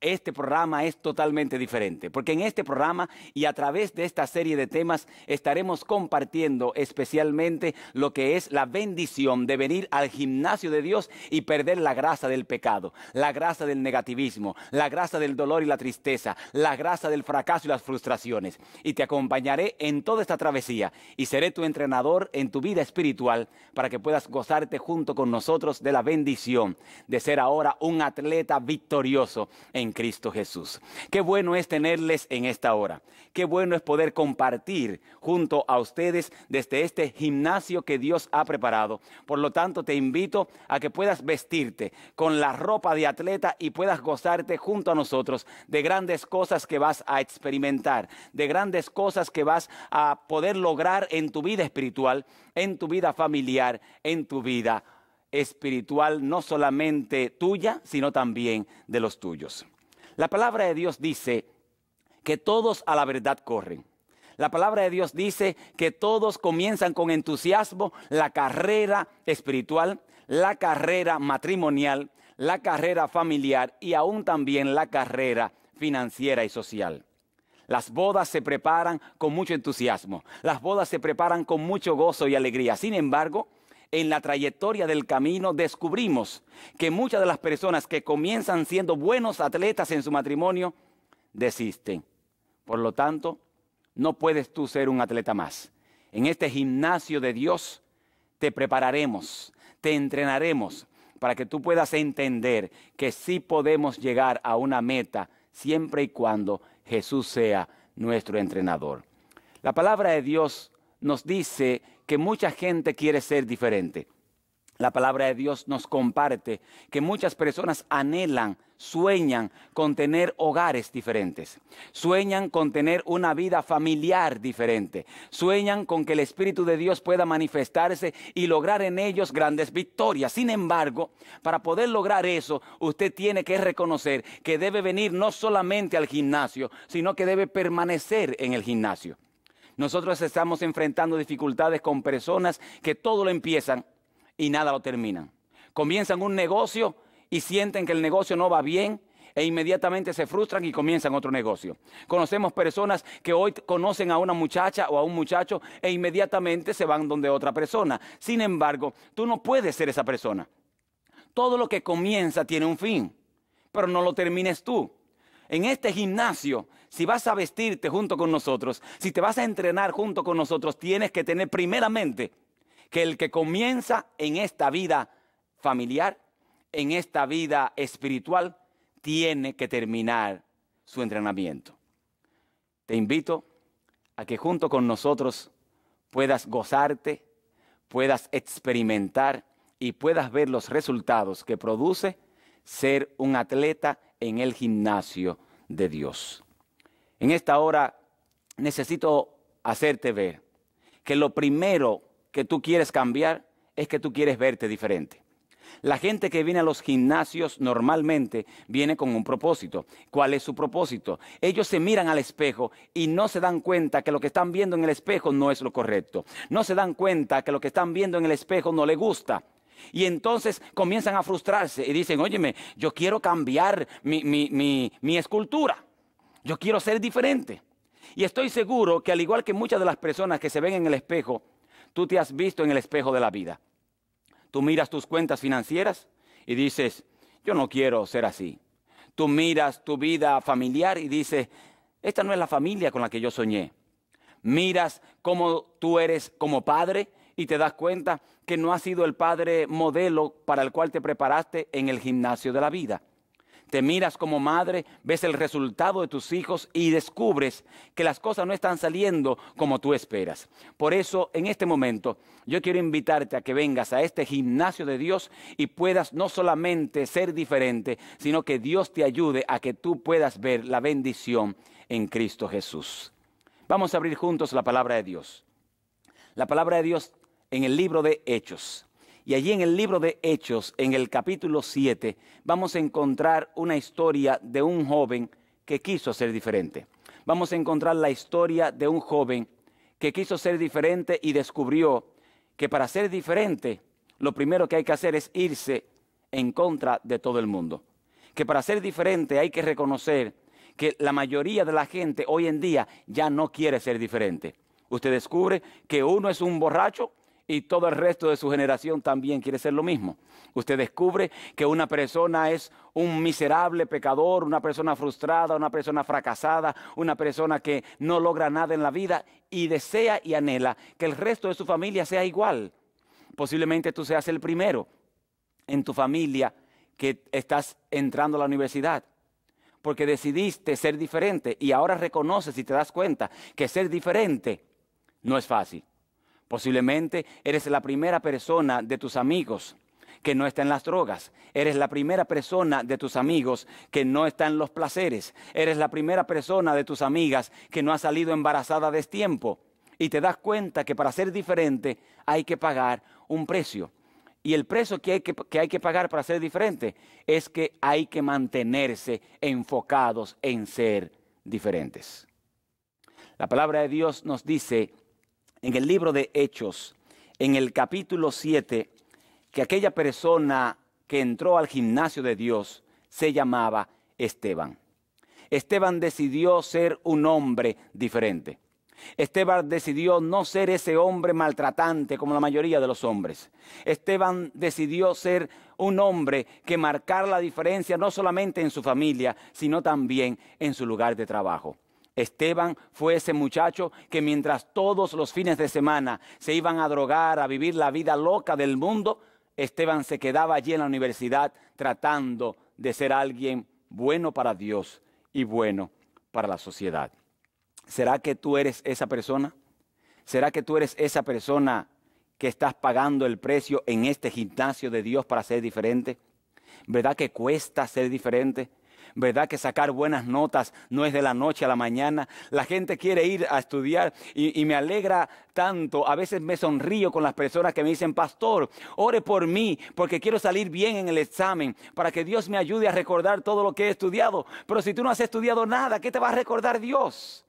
este programa es totalmente diferente, porque en este programa y a través de esta serie de temas estaremos compartiendo especialmente lo que es la bendición de venir al gimnasio de Dios y perder la grasa del pecado, la grasa del negativismo, la grasa del dolor y la tristeza, la grasa del fracaso y las frustraciones. Y te acompañaré en toda esta travesía y seré tu entrenador en tu vida espiritual para que puedas gozarte junto con nosotros de la bendición de ser ahora un atleta victorioso en Cristo Jesús. Qué bueno es tenerles en esta hora. Qué bueno es poder compartir junto a ustedes desde este gimnasio que Dios ha preparado. Por lo tanto, te invito a que puedas vestirte con la ropa de atleta y puedas gozarte junto a nosotros de grandes cosas que vas a experimentar, de grandes cosas que vas a poder lograr en tu vida espiritual, en tu vida familiar, en tu vida espiritual, no solamente tuya, sino también de los tuyos. La palabra de Dios dice que todos a la verdad corren. La palabra de Dios dice que todos comienzan con entusiasmo la carrera espiritual, la carrera matrimonial, la carrera familiar y aún también la carrera financiera y social. Las bodas se preparan con mucho entusiasmo, las bodas se preparan con mucho gozo y alegría. Sin embargo, en la trayectoria del camino descubrimos que muchas de las personas que comienzan siendo buenos atletas en su matrimonio desisten. Por lo tanto, no puedes tú ser un atleta más. En este gimnasio de Dios te prepararemos, te entrenaremos para que tú puedas entender que sí podemos llegar a una meta siempre y cuando Jesús sea nuestro entrenador. La palabra de Dios nos dice que mucha gente quiere ser diferente. La palabra de Dios nos comparte que muchas personas anhelan, sueñan con tener hogares diferentes, sueñan con tener una vida familiar diferente, sueñan con que el Espíritu de Dios pueda manifestarse y lograr en ellos grandes victorias. Sin embargo, para poder lograr eso, usted tiene que reconocer que debe venir no solamente al gimnasio, sino que debe permanecer en el gimnasio. Nosotros estamos enfrentando dificultades con personas que todo lo empiezan y nada lo terminan. Comienzan un negocio y sienten que el negocio no va bien, e inmediatamente se frustran y comienzan otro negocio. Conocemos personas que hoy conocen a una muchacha o a un muchacho e inmediatamente se van donde otra persona. Sin embargo, tú no puedes ser esa persona. Todo lo que comienza tiene un fin, pero no lo termines tú. En este gimnasio si vas a vestirte junto con nosotros, si te vas a entrenar junto con nosotros, tienes que tener primeramente que el que comienza en esta vida familiar, en esta vida espiritual, tiene que terminar su entrenamiento. Te invito a que junto con nosotros puedas gozarte, puedas experimentar y puedas ver los resultados que produce ser un atleta en el gimnasio de Dios. En esta hora necesito hacerte ver que lo primero que tú quieres cambiar es que tú quieres verte diferente. La gente que viene a los gimnasios normalmente viene con un propósito. ¿Cuál es su propósito? Ellos se miran al espejo y no se dan cuenta que lo que están viendo en el espejo no es lo correcto. No se dan cuenta que lo que están viendo en el espejo no le gusta. Y entonces comienzan a frustrarse y dicen, óyeme, yo quiero cambiar mi escultura. Yo quiero ser diferente. Y estoy seguro que al igual que muchas de las personas que se ven en el espejo, tú te has visto en el espejo de la vida. Tú miras tus cuentas financieras y dices, yo no quiero ser así. Tú miras tu vida familiar y dices, esta no es la familia con la que yo soñé. Miras cómo tú eres como padre y te das cuenta que no has sido el padre modelo para el cual te preparaste en el gimnasio de la vida te miras como madre, ves el resultado de tus hijos y descubres que las cosas no están saliendo como tú esperas. Por eso, en este momento, yo quiero invitarte a que vengas a este gimnasio de Dios y puedas no solamente ser diferente, sino que Dios te ayude a que tú puedas ver la bendición en Cristo Jesús. Vamos a abrir juntos la palabra de Dios. La palabra de Dios en el libro de Hechos. Y allí en el libro de Hechos, en el capítulo 7, vamos a encontrar una historia de un joven que quiso ser diferente. Vamos a encontrar la historia de un joven que quiso ser diferente y descubrió que para ser diferente, lo primero que hay que hacer es irse en contra de todo el mundo. Que para ser diferente hay que reconocer que la mayoría de la gente hoy en día ya no quiere ser diferente. Usted descubre que uno es un borracho y todo el resto de su generación también quiere ser lo mismo. Usted descubre que una persona es un miserable pecador, una persona frustrada, una persona fracasada, una persona que no logra nada en la vida y desea y anhela que el resto de su familia sea igual. Posiblemente tú seas el primero en tu familia que estás entrando a la universidad porque decidiste ser diferente y ahora reconoces y te das cuenta que ser diferente no es fácil. Posiblemente eres la primera persona de tus amigos que no está en las drogas. Eres la primera persona de tus amigos que no está en los placeres. Eres la primera persona de tus amigas que no ha salido embarazada de tiempo. Y te das cuenta que para ser diferente hay que pagar un precio. Y el precio que hay que, que hay que pagar para ser diferente es que hay que mantenerse enfocados en ser diferentes. La palabra de Dios nos dice en el libro de Hechos, en el capítulo 7, que aquella persona que entró al gimnasio de Dios se llamaba Esteban. Esteban decidió ser un hombre diferente. Esteban decidió no ser ese hombre maltratante como la mayoría de los hombres. Esteban decidió ser un hombre que marcar la diferencia no solamente en su familia, sino también en su lugar de trabajo. Esteban fue ese muchacho que mientras todos los fines de semana se iban a drogar, a vivir la vida loca del mundo, Esteban se quedaba allí en la universidad tratando de ser alguien bueno para Dios y bueno para la sociedad. ¿Será que tú eres esa persona? ¿Será que tú eres esa persona que estás pagando el precio en este gimnasio de Dios para ser diferente? ¿Verdad que cuesta ser diferente? ¿verdad? Que sacar buenas notas no es de la noche a la mañana. La gente quiere ir a estudiar y, me alegra tanto. A veces me sonrío con las personas que me dicen, pastor, ore por mí porque quiero salir bien en el examen para que Dios me ayude a recordar todo lo que he estudiado. Pero si tú no has estudiado nada, ¿qué te va a recordar Dios?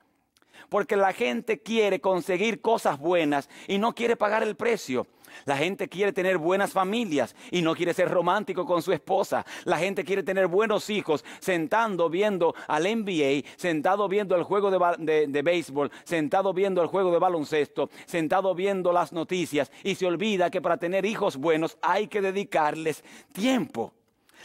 Porque la gente quiere conseguir cosas buenas y no quiere pagar el precio. La gente quiere tener buenas familias y no quiere ser romántico con su esposa. La gente quiere tener buenos hijos sentando viendo al NBA, sentado viendo el juego de, de, béisbol, sentado viendo el juego de baloncesto, sentado viendo las noticias y se olvida que para tener hijos buenos hay que dedicarles tiempo.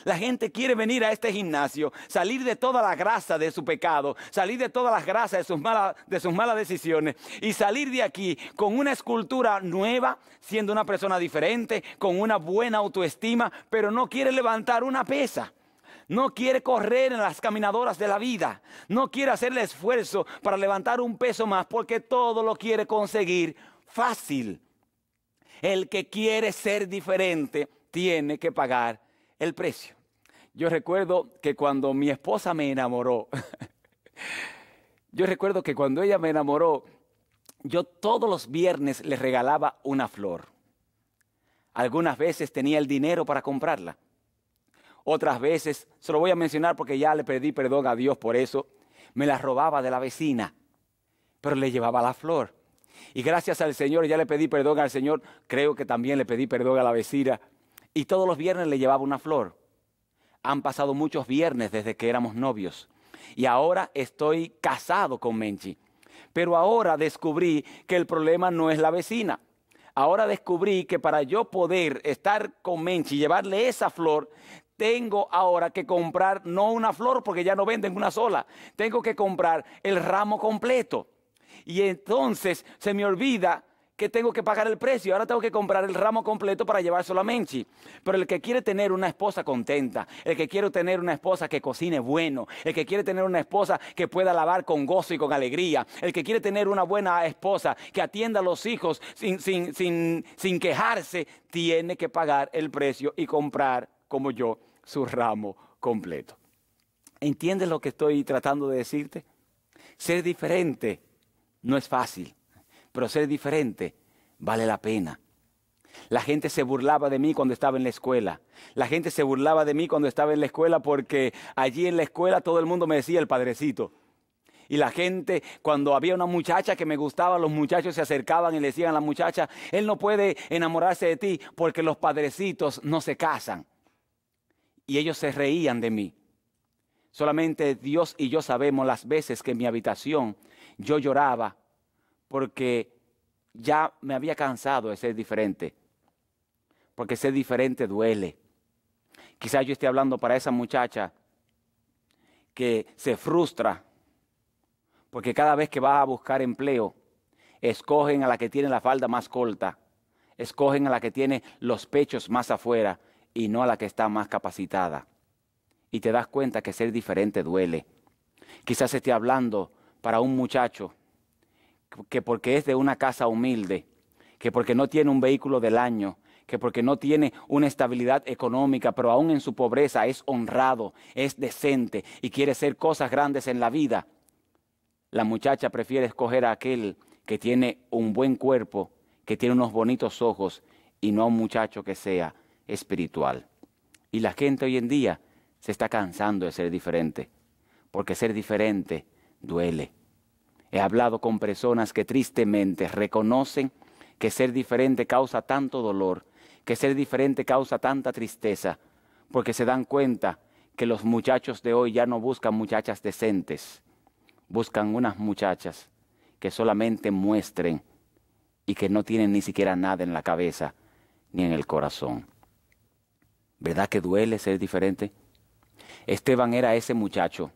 La gente quiere venir a este gimnasio, salir de toda la grasa de su pecado, salir de todas las grasas de sus, malas, de sus malas decisiones y salir de aquí con una escultura nueva, siendo una persona diferente, con una buena autoestima, pero no quiere levantar una pesa. No quiere correr en las caminadoras de la vida. No quiere hacer el esfuerzo para levantar un peso más porque todo lo quiere conseguir fácil. El que quiere ser diferente tiene que pagar el precio. Yo recuerdo que cuando mi esposa me enamoró, *laughs* yo recuerdo que cuando ella me enamoró, yo todos los viernes le regalaba una flor. Algunas veces tenía el dinero para comprarla. Otras veces, se lo voy a mencionar porque ya le pedí perdón a Dios por eso, me la robaba de la vecina, pero le llevaba la flor. Y gracias al Señor, ya le pedí perdón al Señor, creo que también le pedí perdón a la vecina y todos los viernes le llevaba una flor. Han pasado muchos viernes desde que éramos novios y ahora estoy casado con Menchi. Pero ahora descubrí que el problema no es la vecina. Ahora descubrí que para yo poder estar con Menchi y llevarle esa flor, tengo ahora que comprar no una flor porque ya no venden una sola, tengo que comprar el ramo completo. Y entonces se me olvida que tengo que pagar el precio. Ahora tengo que comprar el ramo completo para llevar a Menchi. Pero el que quiere tener una esposa contenta, el que quiere tener una esposa que cocine bueno, el que quiere tener una esposa que pueda lavar con gozo y con alegría, el que quiere tener una buena esposa que atienda a los hijos sin, sin quejarse, tiene que pagar el precio y comprar, como yo, su ramo completo. ¿Entiendes lo que estoy tratando de decirte? Ser diferente no es fácil pero ser diferente vale la pena. La gente se burlaba de mí cuando estaba en la escuela. La gente se burlaba de mí cuando estaba en la escuela porque allí en la escuela todo el mundo me decía el padrecito. Y la gente, cuando había una muchacha que me gustaba, los muchachos se acercaban y le decían a la muchacha, él no puede enamorarse de ti porque los padrecitos no se casan. Y ellos se reían de mí. Solamente Dios y yo sabemos las veces que en mi habitación yo lloraba porque ya me había cansado de ser diferente, porque ser diferente duele. Quizás yo esté hablando para esa muchacha que se frustra, porque cada vez que va a buscar empleo, escogen a la que tiene la falda más corta, escogen a la que tiene los pechos más afuera y no a la que está más capacitada. Y te das cuenta que ser diferente duele. Quizás esté hablando para un muchacho que porque es de una casa humilde, que porque no tiene un vehículo del año, que porque no tiene una estabilidad económica, pero aún en su pobreza es honrado, es decente y quiere hacer cosas grandes en la vida, la muchacha prefiere escoger a aquel que tiene un buen cuerpo, que tiene unos bonitos ojos y no a un muchacho que sea espiritual. Y la gente hoy en día se está cansando de ser diferente, porque ser diferente duele. He hablado con personas que tristemente reconocen que ser diferente causa tanto dolor, que ser diferente causa tanta tristeza, porque se dan cuenta que los muchachos de hoy ya no buscan muchachas decentes, buscan unas muchachas que solamente muestren y que no tienen ni siquiera nada en la cabeza ni en el corazón. ¿Verdad que duele ser diferente? Esteban era ese muchacho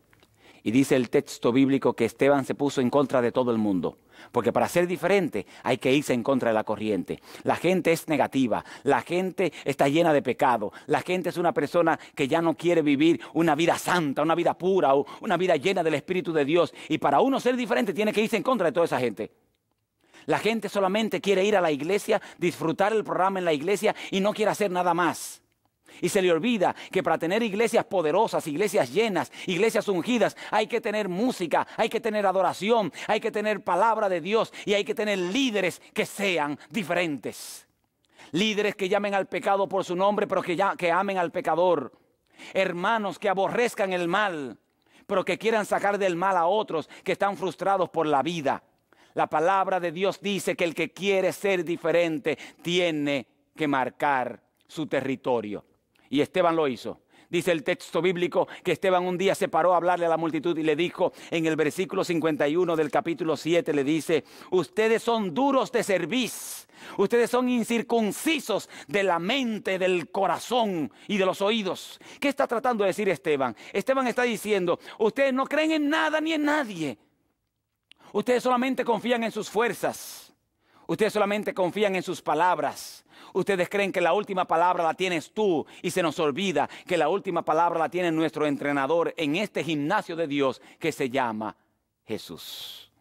y dice el texto bíblico que Esteban se puso en contra de todo el mundo. Porque para ser diferente hay que irse en contra de la corriente. La gente es negativa, la gente está llena de pecado, la gente es una persona que ya no quiere vivir una vida santa, una vida pura o una vida llena del Espíritu de Dios. Y para uno ser diferente tiene que irse en contra de toda esa gente. La gente solamente quiere ir a la iglesia, disfrutar el programa en la iglesia y no quiere hacer nada más. Y se le olvida que para tener iglesias poderosas, iglesias llenas, iglesias ungidas, hay que tener música, hay que tener adoración, hay que tener palabra de Dios y hay que tener líderes que sean diferentes. Líderes que llamen al pecado por su nombre, pero que, amen al pecador. Hermanos que aborrezcan el mal, pero que quieran sacar del mal a otros que están frustrados por la vida. La palabra de Dios dice que el que quiere ser diferente tiene que marcar su territorio. Y Esteban lo hizo. Dice el texto bíblico que Esteban un día se paró a hablarle a la multitud y le dijo en el versículo 51 del capítulo 7, le dice, ustedes son duros de servicio, ustedes son incircuncisos de la mente, del corazón y de los oídos. ¿Qué está tratando de decir Esteban? Esteban está diciendo, ustedes no creen en nada ni en nadie. Ustedes solamente confían en sus fuerzas. Ustedes solamente confían en sus palabras. Ustedes creen que la última palabra la tienes tú y se nos olvida que la última palabra la tiene nuestro entrenador en este gimnasio de Dios que se llama Jesús.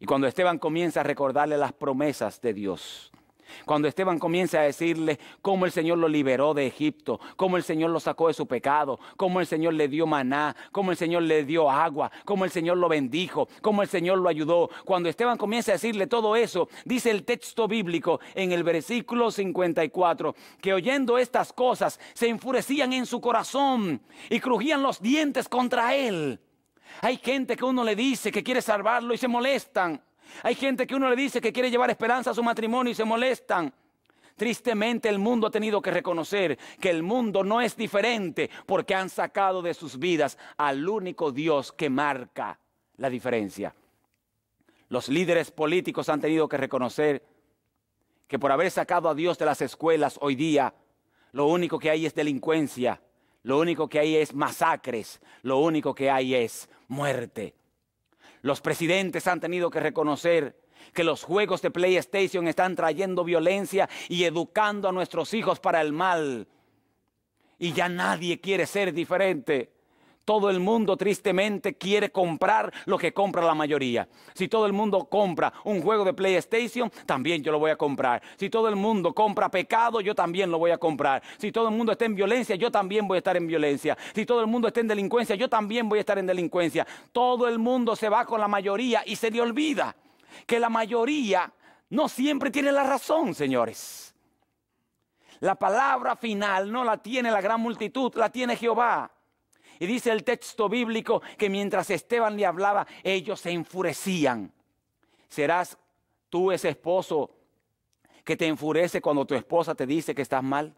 Y cuando Esteban comienza a recordarle las promesas de Dios, cuando Esteban comienza a decirle cómo el Señor lo liberó de Egipto, cómo el Señor lo sacó de su pecado, cómo el Señor le dio maná, cómo el Señor le dio agua, cómo el Señor lo bendijo, cómo el Señor lo ayudó. Cuando Esteban comienza a decirle todo eso, dice el texto bíblico en el versículo 54, que oyendo estas cosas se enfurecían en su corazón y crujían los dientes contra él. Hay gente que uno le dice que quiere salvarlo y se molestan. Hay gente que uno le dice que quiere llevar esperanza a su matrimonio y se molestan. Tristemente el mundo ha tenido que reconocer que el mundo no es diferente porque han sacado de sus vidas al único Dios que marca la diferencia. Los líderes políticos han tenido que reconocer que por haber sacado a Dios de las escuelas hoy día, lo único que hay es delincuencia, lo único que hay es masacres, lo único que hay es muerte. Los presidentes han tenido que reconocer que los juegos de PlayStation están trayendo violencia y educando a nuestros hijos para el mal. Y ya nadie quiere ser diferente. Todo el mundo tristemente quiere comprar lo que compra la mayoría. Si todo el mundo compra un juego de PlayStation, también yo lo voy a comprar. Si todo el mundo compra pecado, yo también lo voy a comprar. Si todo el mundo está en violencia, yo también voy a estar en violencia. Si todo el mundo está en delincuencia, yo también voy a estar en delincuencia. Todo el mundo se va con la mayoría y se le olvida que la mayoría no siempre tiene la razón, señores. La palabra final no la tiene la gran multitud, la tiene Jehová. Y dice el texto bíblico que mientras Esteban le hablaba, ellos se enfurecían. ¿Serás tú ese esposo que te enfurece cuando tu esposa te dice que estás mal?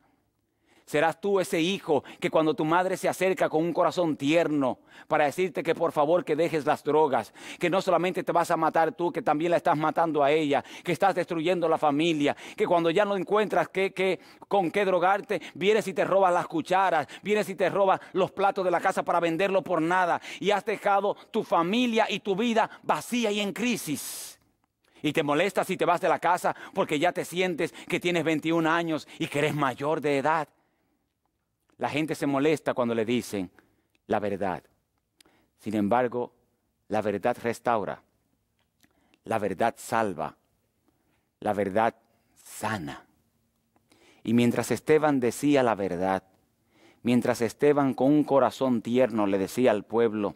Serás tú ese hijo que cuando tu madre se acerca con un corazón tierno para decirte que por favor que dejes las drogas, que no solamente te vas a matar tú, que también la estás matando a ella, que estás destruyendo la familia, que cuando ya no encuentras con qué drogarte, vienes y te robas las cucharas, vienes y te robas los platos de la casa para venderlo por nada y has dejado tu familia y tu vida vacía y en crisis. Y te molestas si te vas de la casa porque ya te sientes que tienes 21 años y que eres mayor de edad. La gente se molesta cuando le dicen la verdad. Sin embargo, la verdad restaura, la verdad salva, la verdad sana. Y mientras Esteban decía la verdad, mientras Esteban con un corazón tierno le decía al pueblo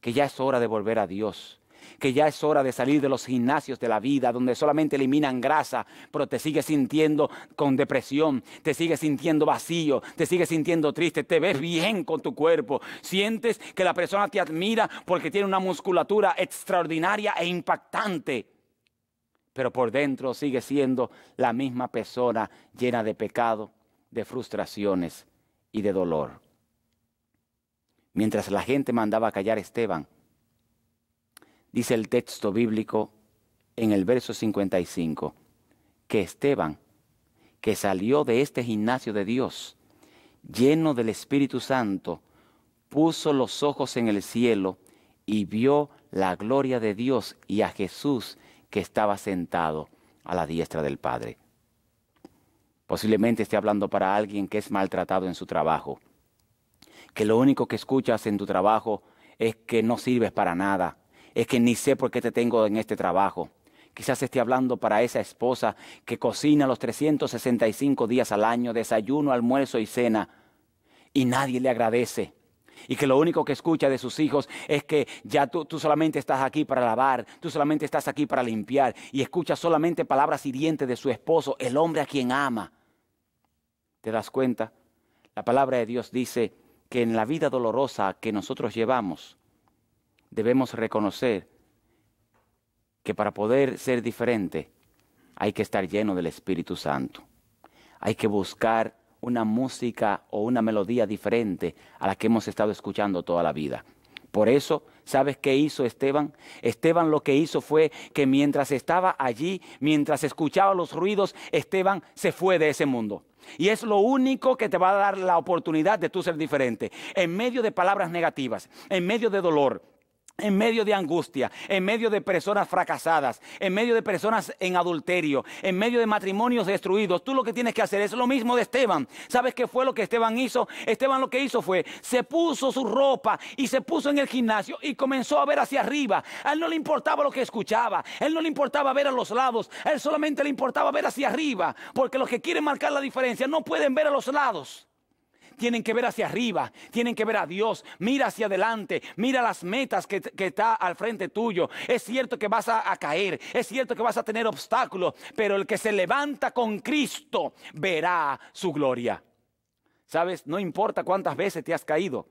que ya es hora de volver a Dios, que ya es hora de salir de los gimnasios de la vida, donde solamente eliminan grasa, pero te sigues sintiendo con depresión, te sigues sintiendo vacío, te sigues sintiendo triste, te ves bien con tu cuerpo, sientes que la persona te admira porque tiene una musculatura extraordinaria e impactante, pero por dentro sigue siendo la misma persona llena de pecado, de frustraciones y de dolor. Mientras la gente mandaba a callar a Esteban, Dice el texto bíblico en el verso 55 que Esteban, que salió de este gimnasio de Dios, lleno del Espíritu Santo, puso los ojos en el cielo y vio la gloria de Dios y a Jesús que estaba sentado a la diestra del Padre. Posiblemente esté hablando para alguien que es maltratado en su trabajo, que lo único que escuchas en tu trabajo es que no sirves para nada, es que ni sé por qué te tengo en este trabajo. Quizás esté hablando para esa esposa que cocina los 365 días al año, desayuno, almuerzo y cena, y nadie le agradece. Y que lo único que escucha de sus hijos es que ya tú, tú solamente estás aquí para lavar, tú solamente estás aquí para limpiar, y escucha solamente palabras hirientes de su esposo, el hombre a quien ama. ¿Te das cuenta? La palabra de Dios dice que en la vida dolorosa que nosotros llevamos, debemos reconocer que para poder ser diferente hay que estar lleno del Espíritu Santo. Hay que buscar una música o una melodía diferente a la que hemos estado escuchando toda la vida. Por eso, ¿sabes qué hizo Esteban? Esteban lo que hizo fue que mientras estaba allí, mientras escuchaba los ruidos, Esteban se fue de ese mundo. Y es lo único que te va a dar la oportunidad de tú ser diferente. En medio de palabras negativas, en medio de dolor, en medio de angustia, en medio de personas fracasadas, en medio de personas en adulterio, en medio de matrimonios destruidos, tú lo que tienes que hacer es lo mismo de Esteban. ¿Sabes qué fue lo que Esteban hizo? Esteban lo que hizo fue, se puso su ropa y se puso en el gimnasio y comenzó a ver hacia arriba. A él no le importaba lo que escuchaba, a él no le importaba ver a los lados, a él solamente le importaba ver hacia arriba, porque los que quieren marcar la diferencia no pueden ver a los lados tienen que ver hacia arriba, tienen que ver a Dios, mira hacia adelante, mira las metas que, está al frente tuyo. Es cierto que vas a caer, es cierto que vas a tener obstáculos, pero el que se levanta con Cristo verá su gloria. Sabes, no importa cuántas veces te has caído,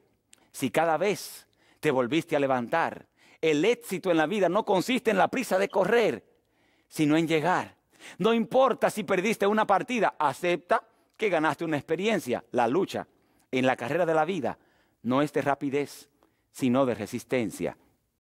si cada vez te volviste a levantar, el éxito en la vida no consiste en la prisa de correr, sino en llegar. No importa si perdiste una partida, acepta que ganaste una experiencia, la lucha en la carrera de la vida no es de rapidez, sino de resistencia.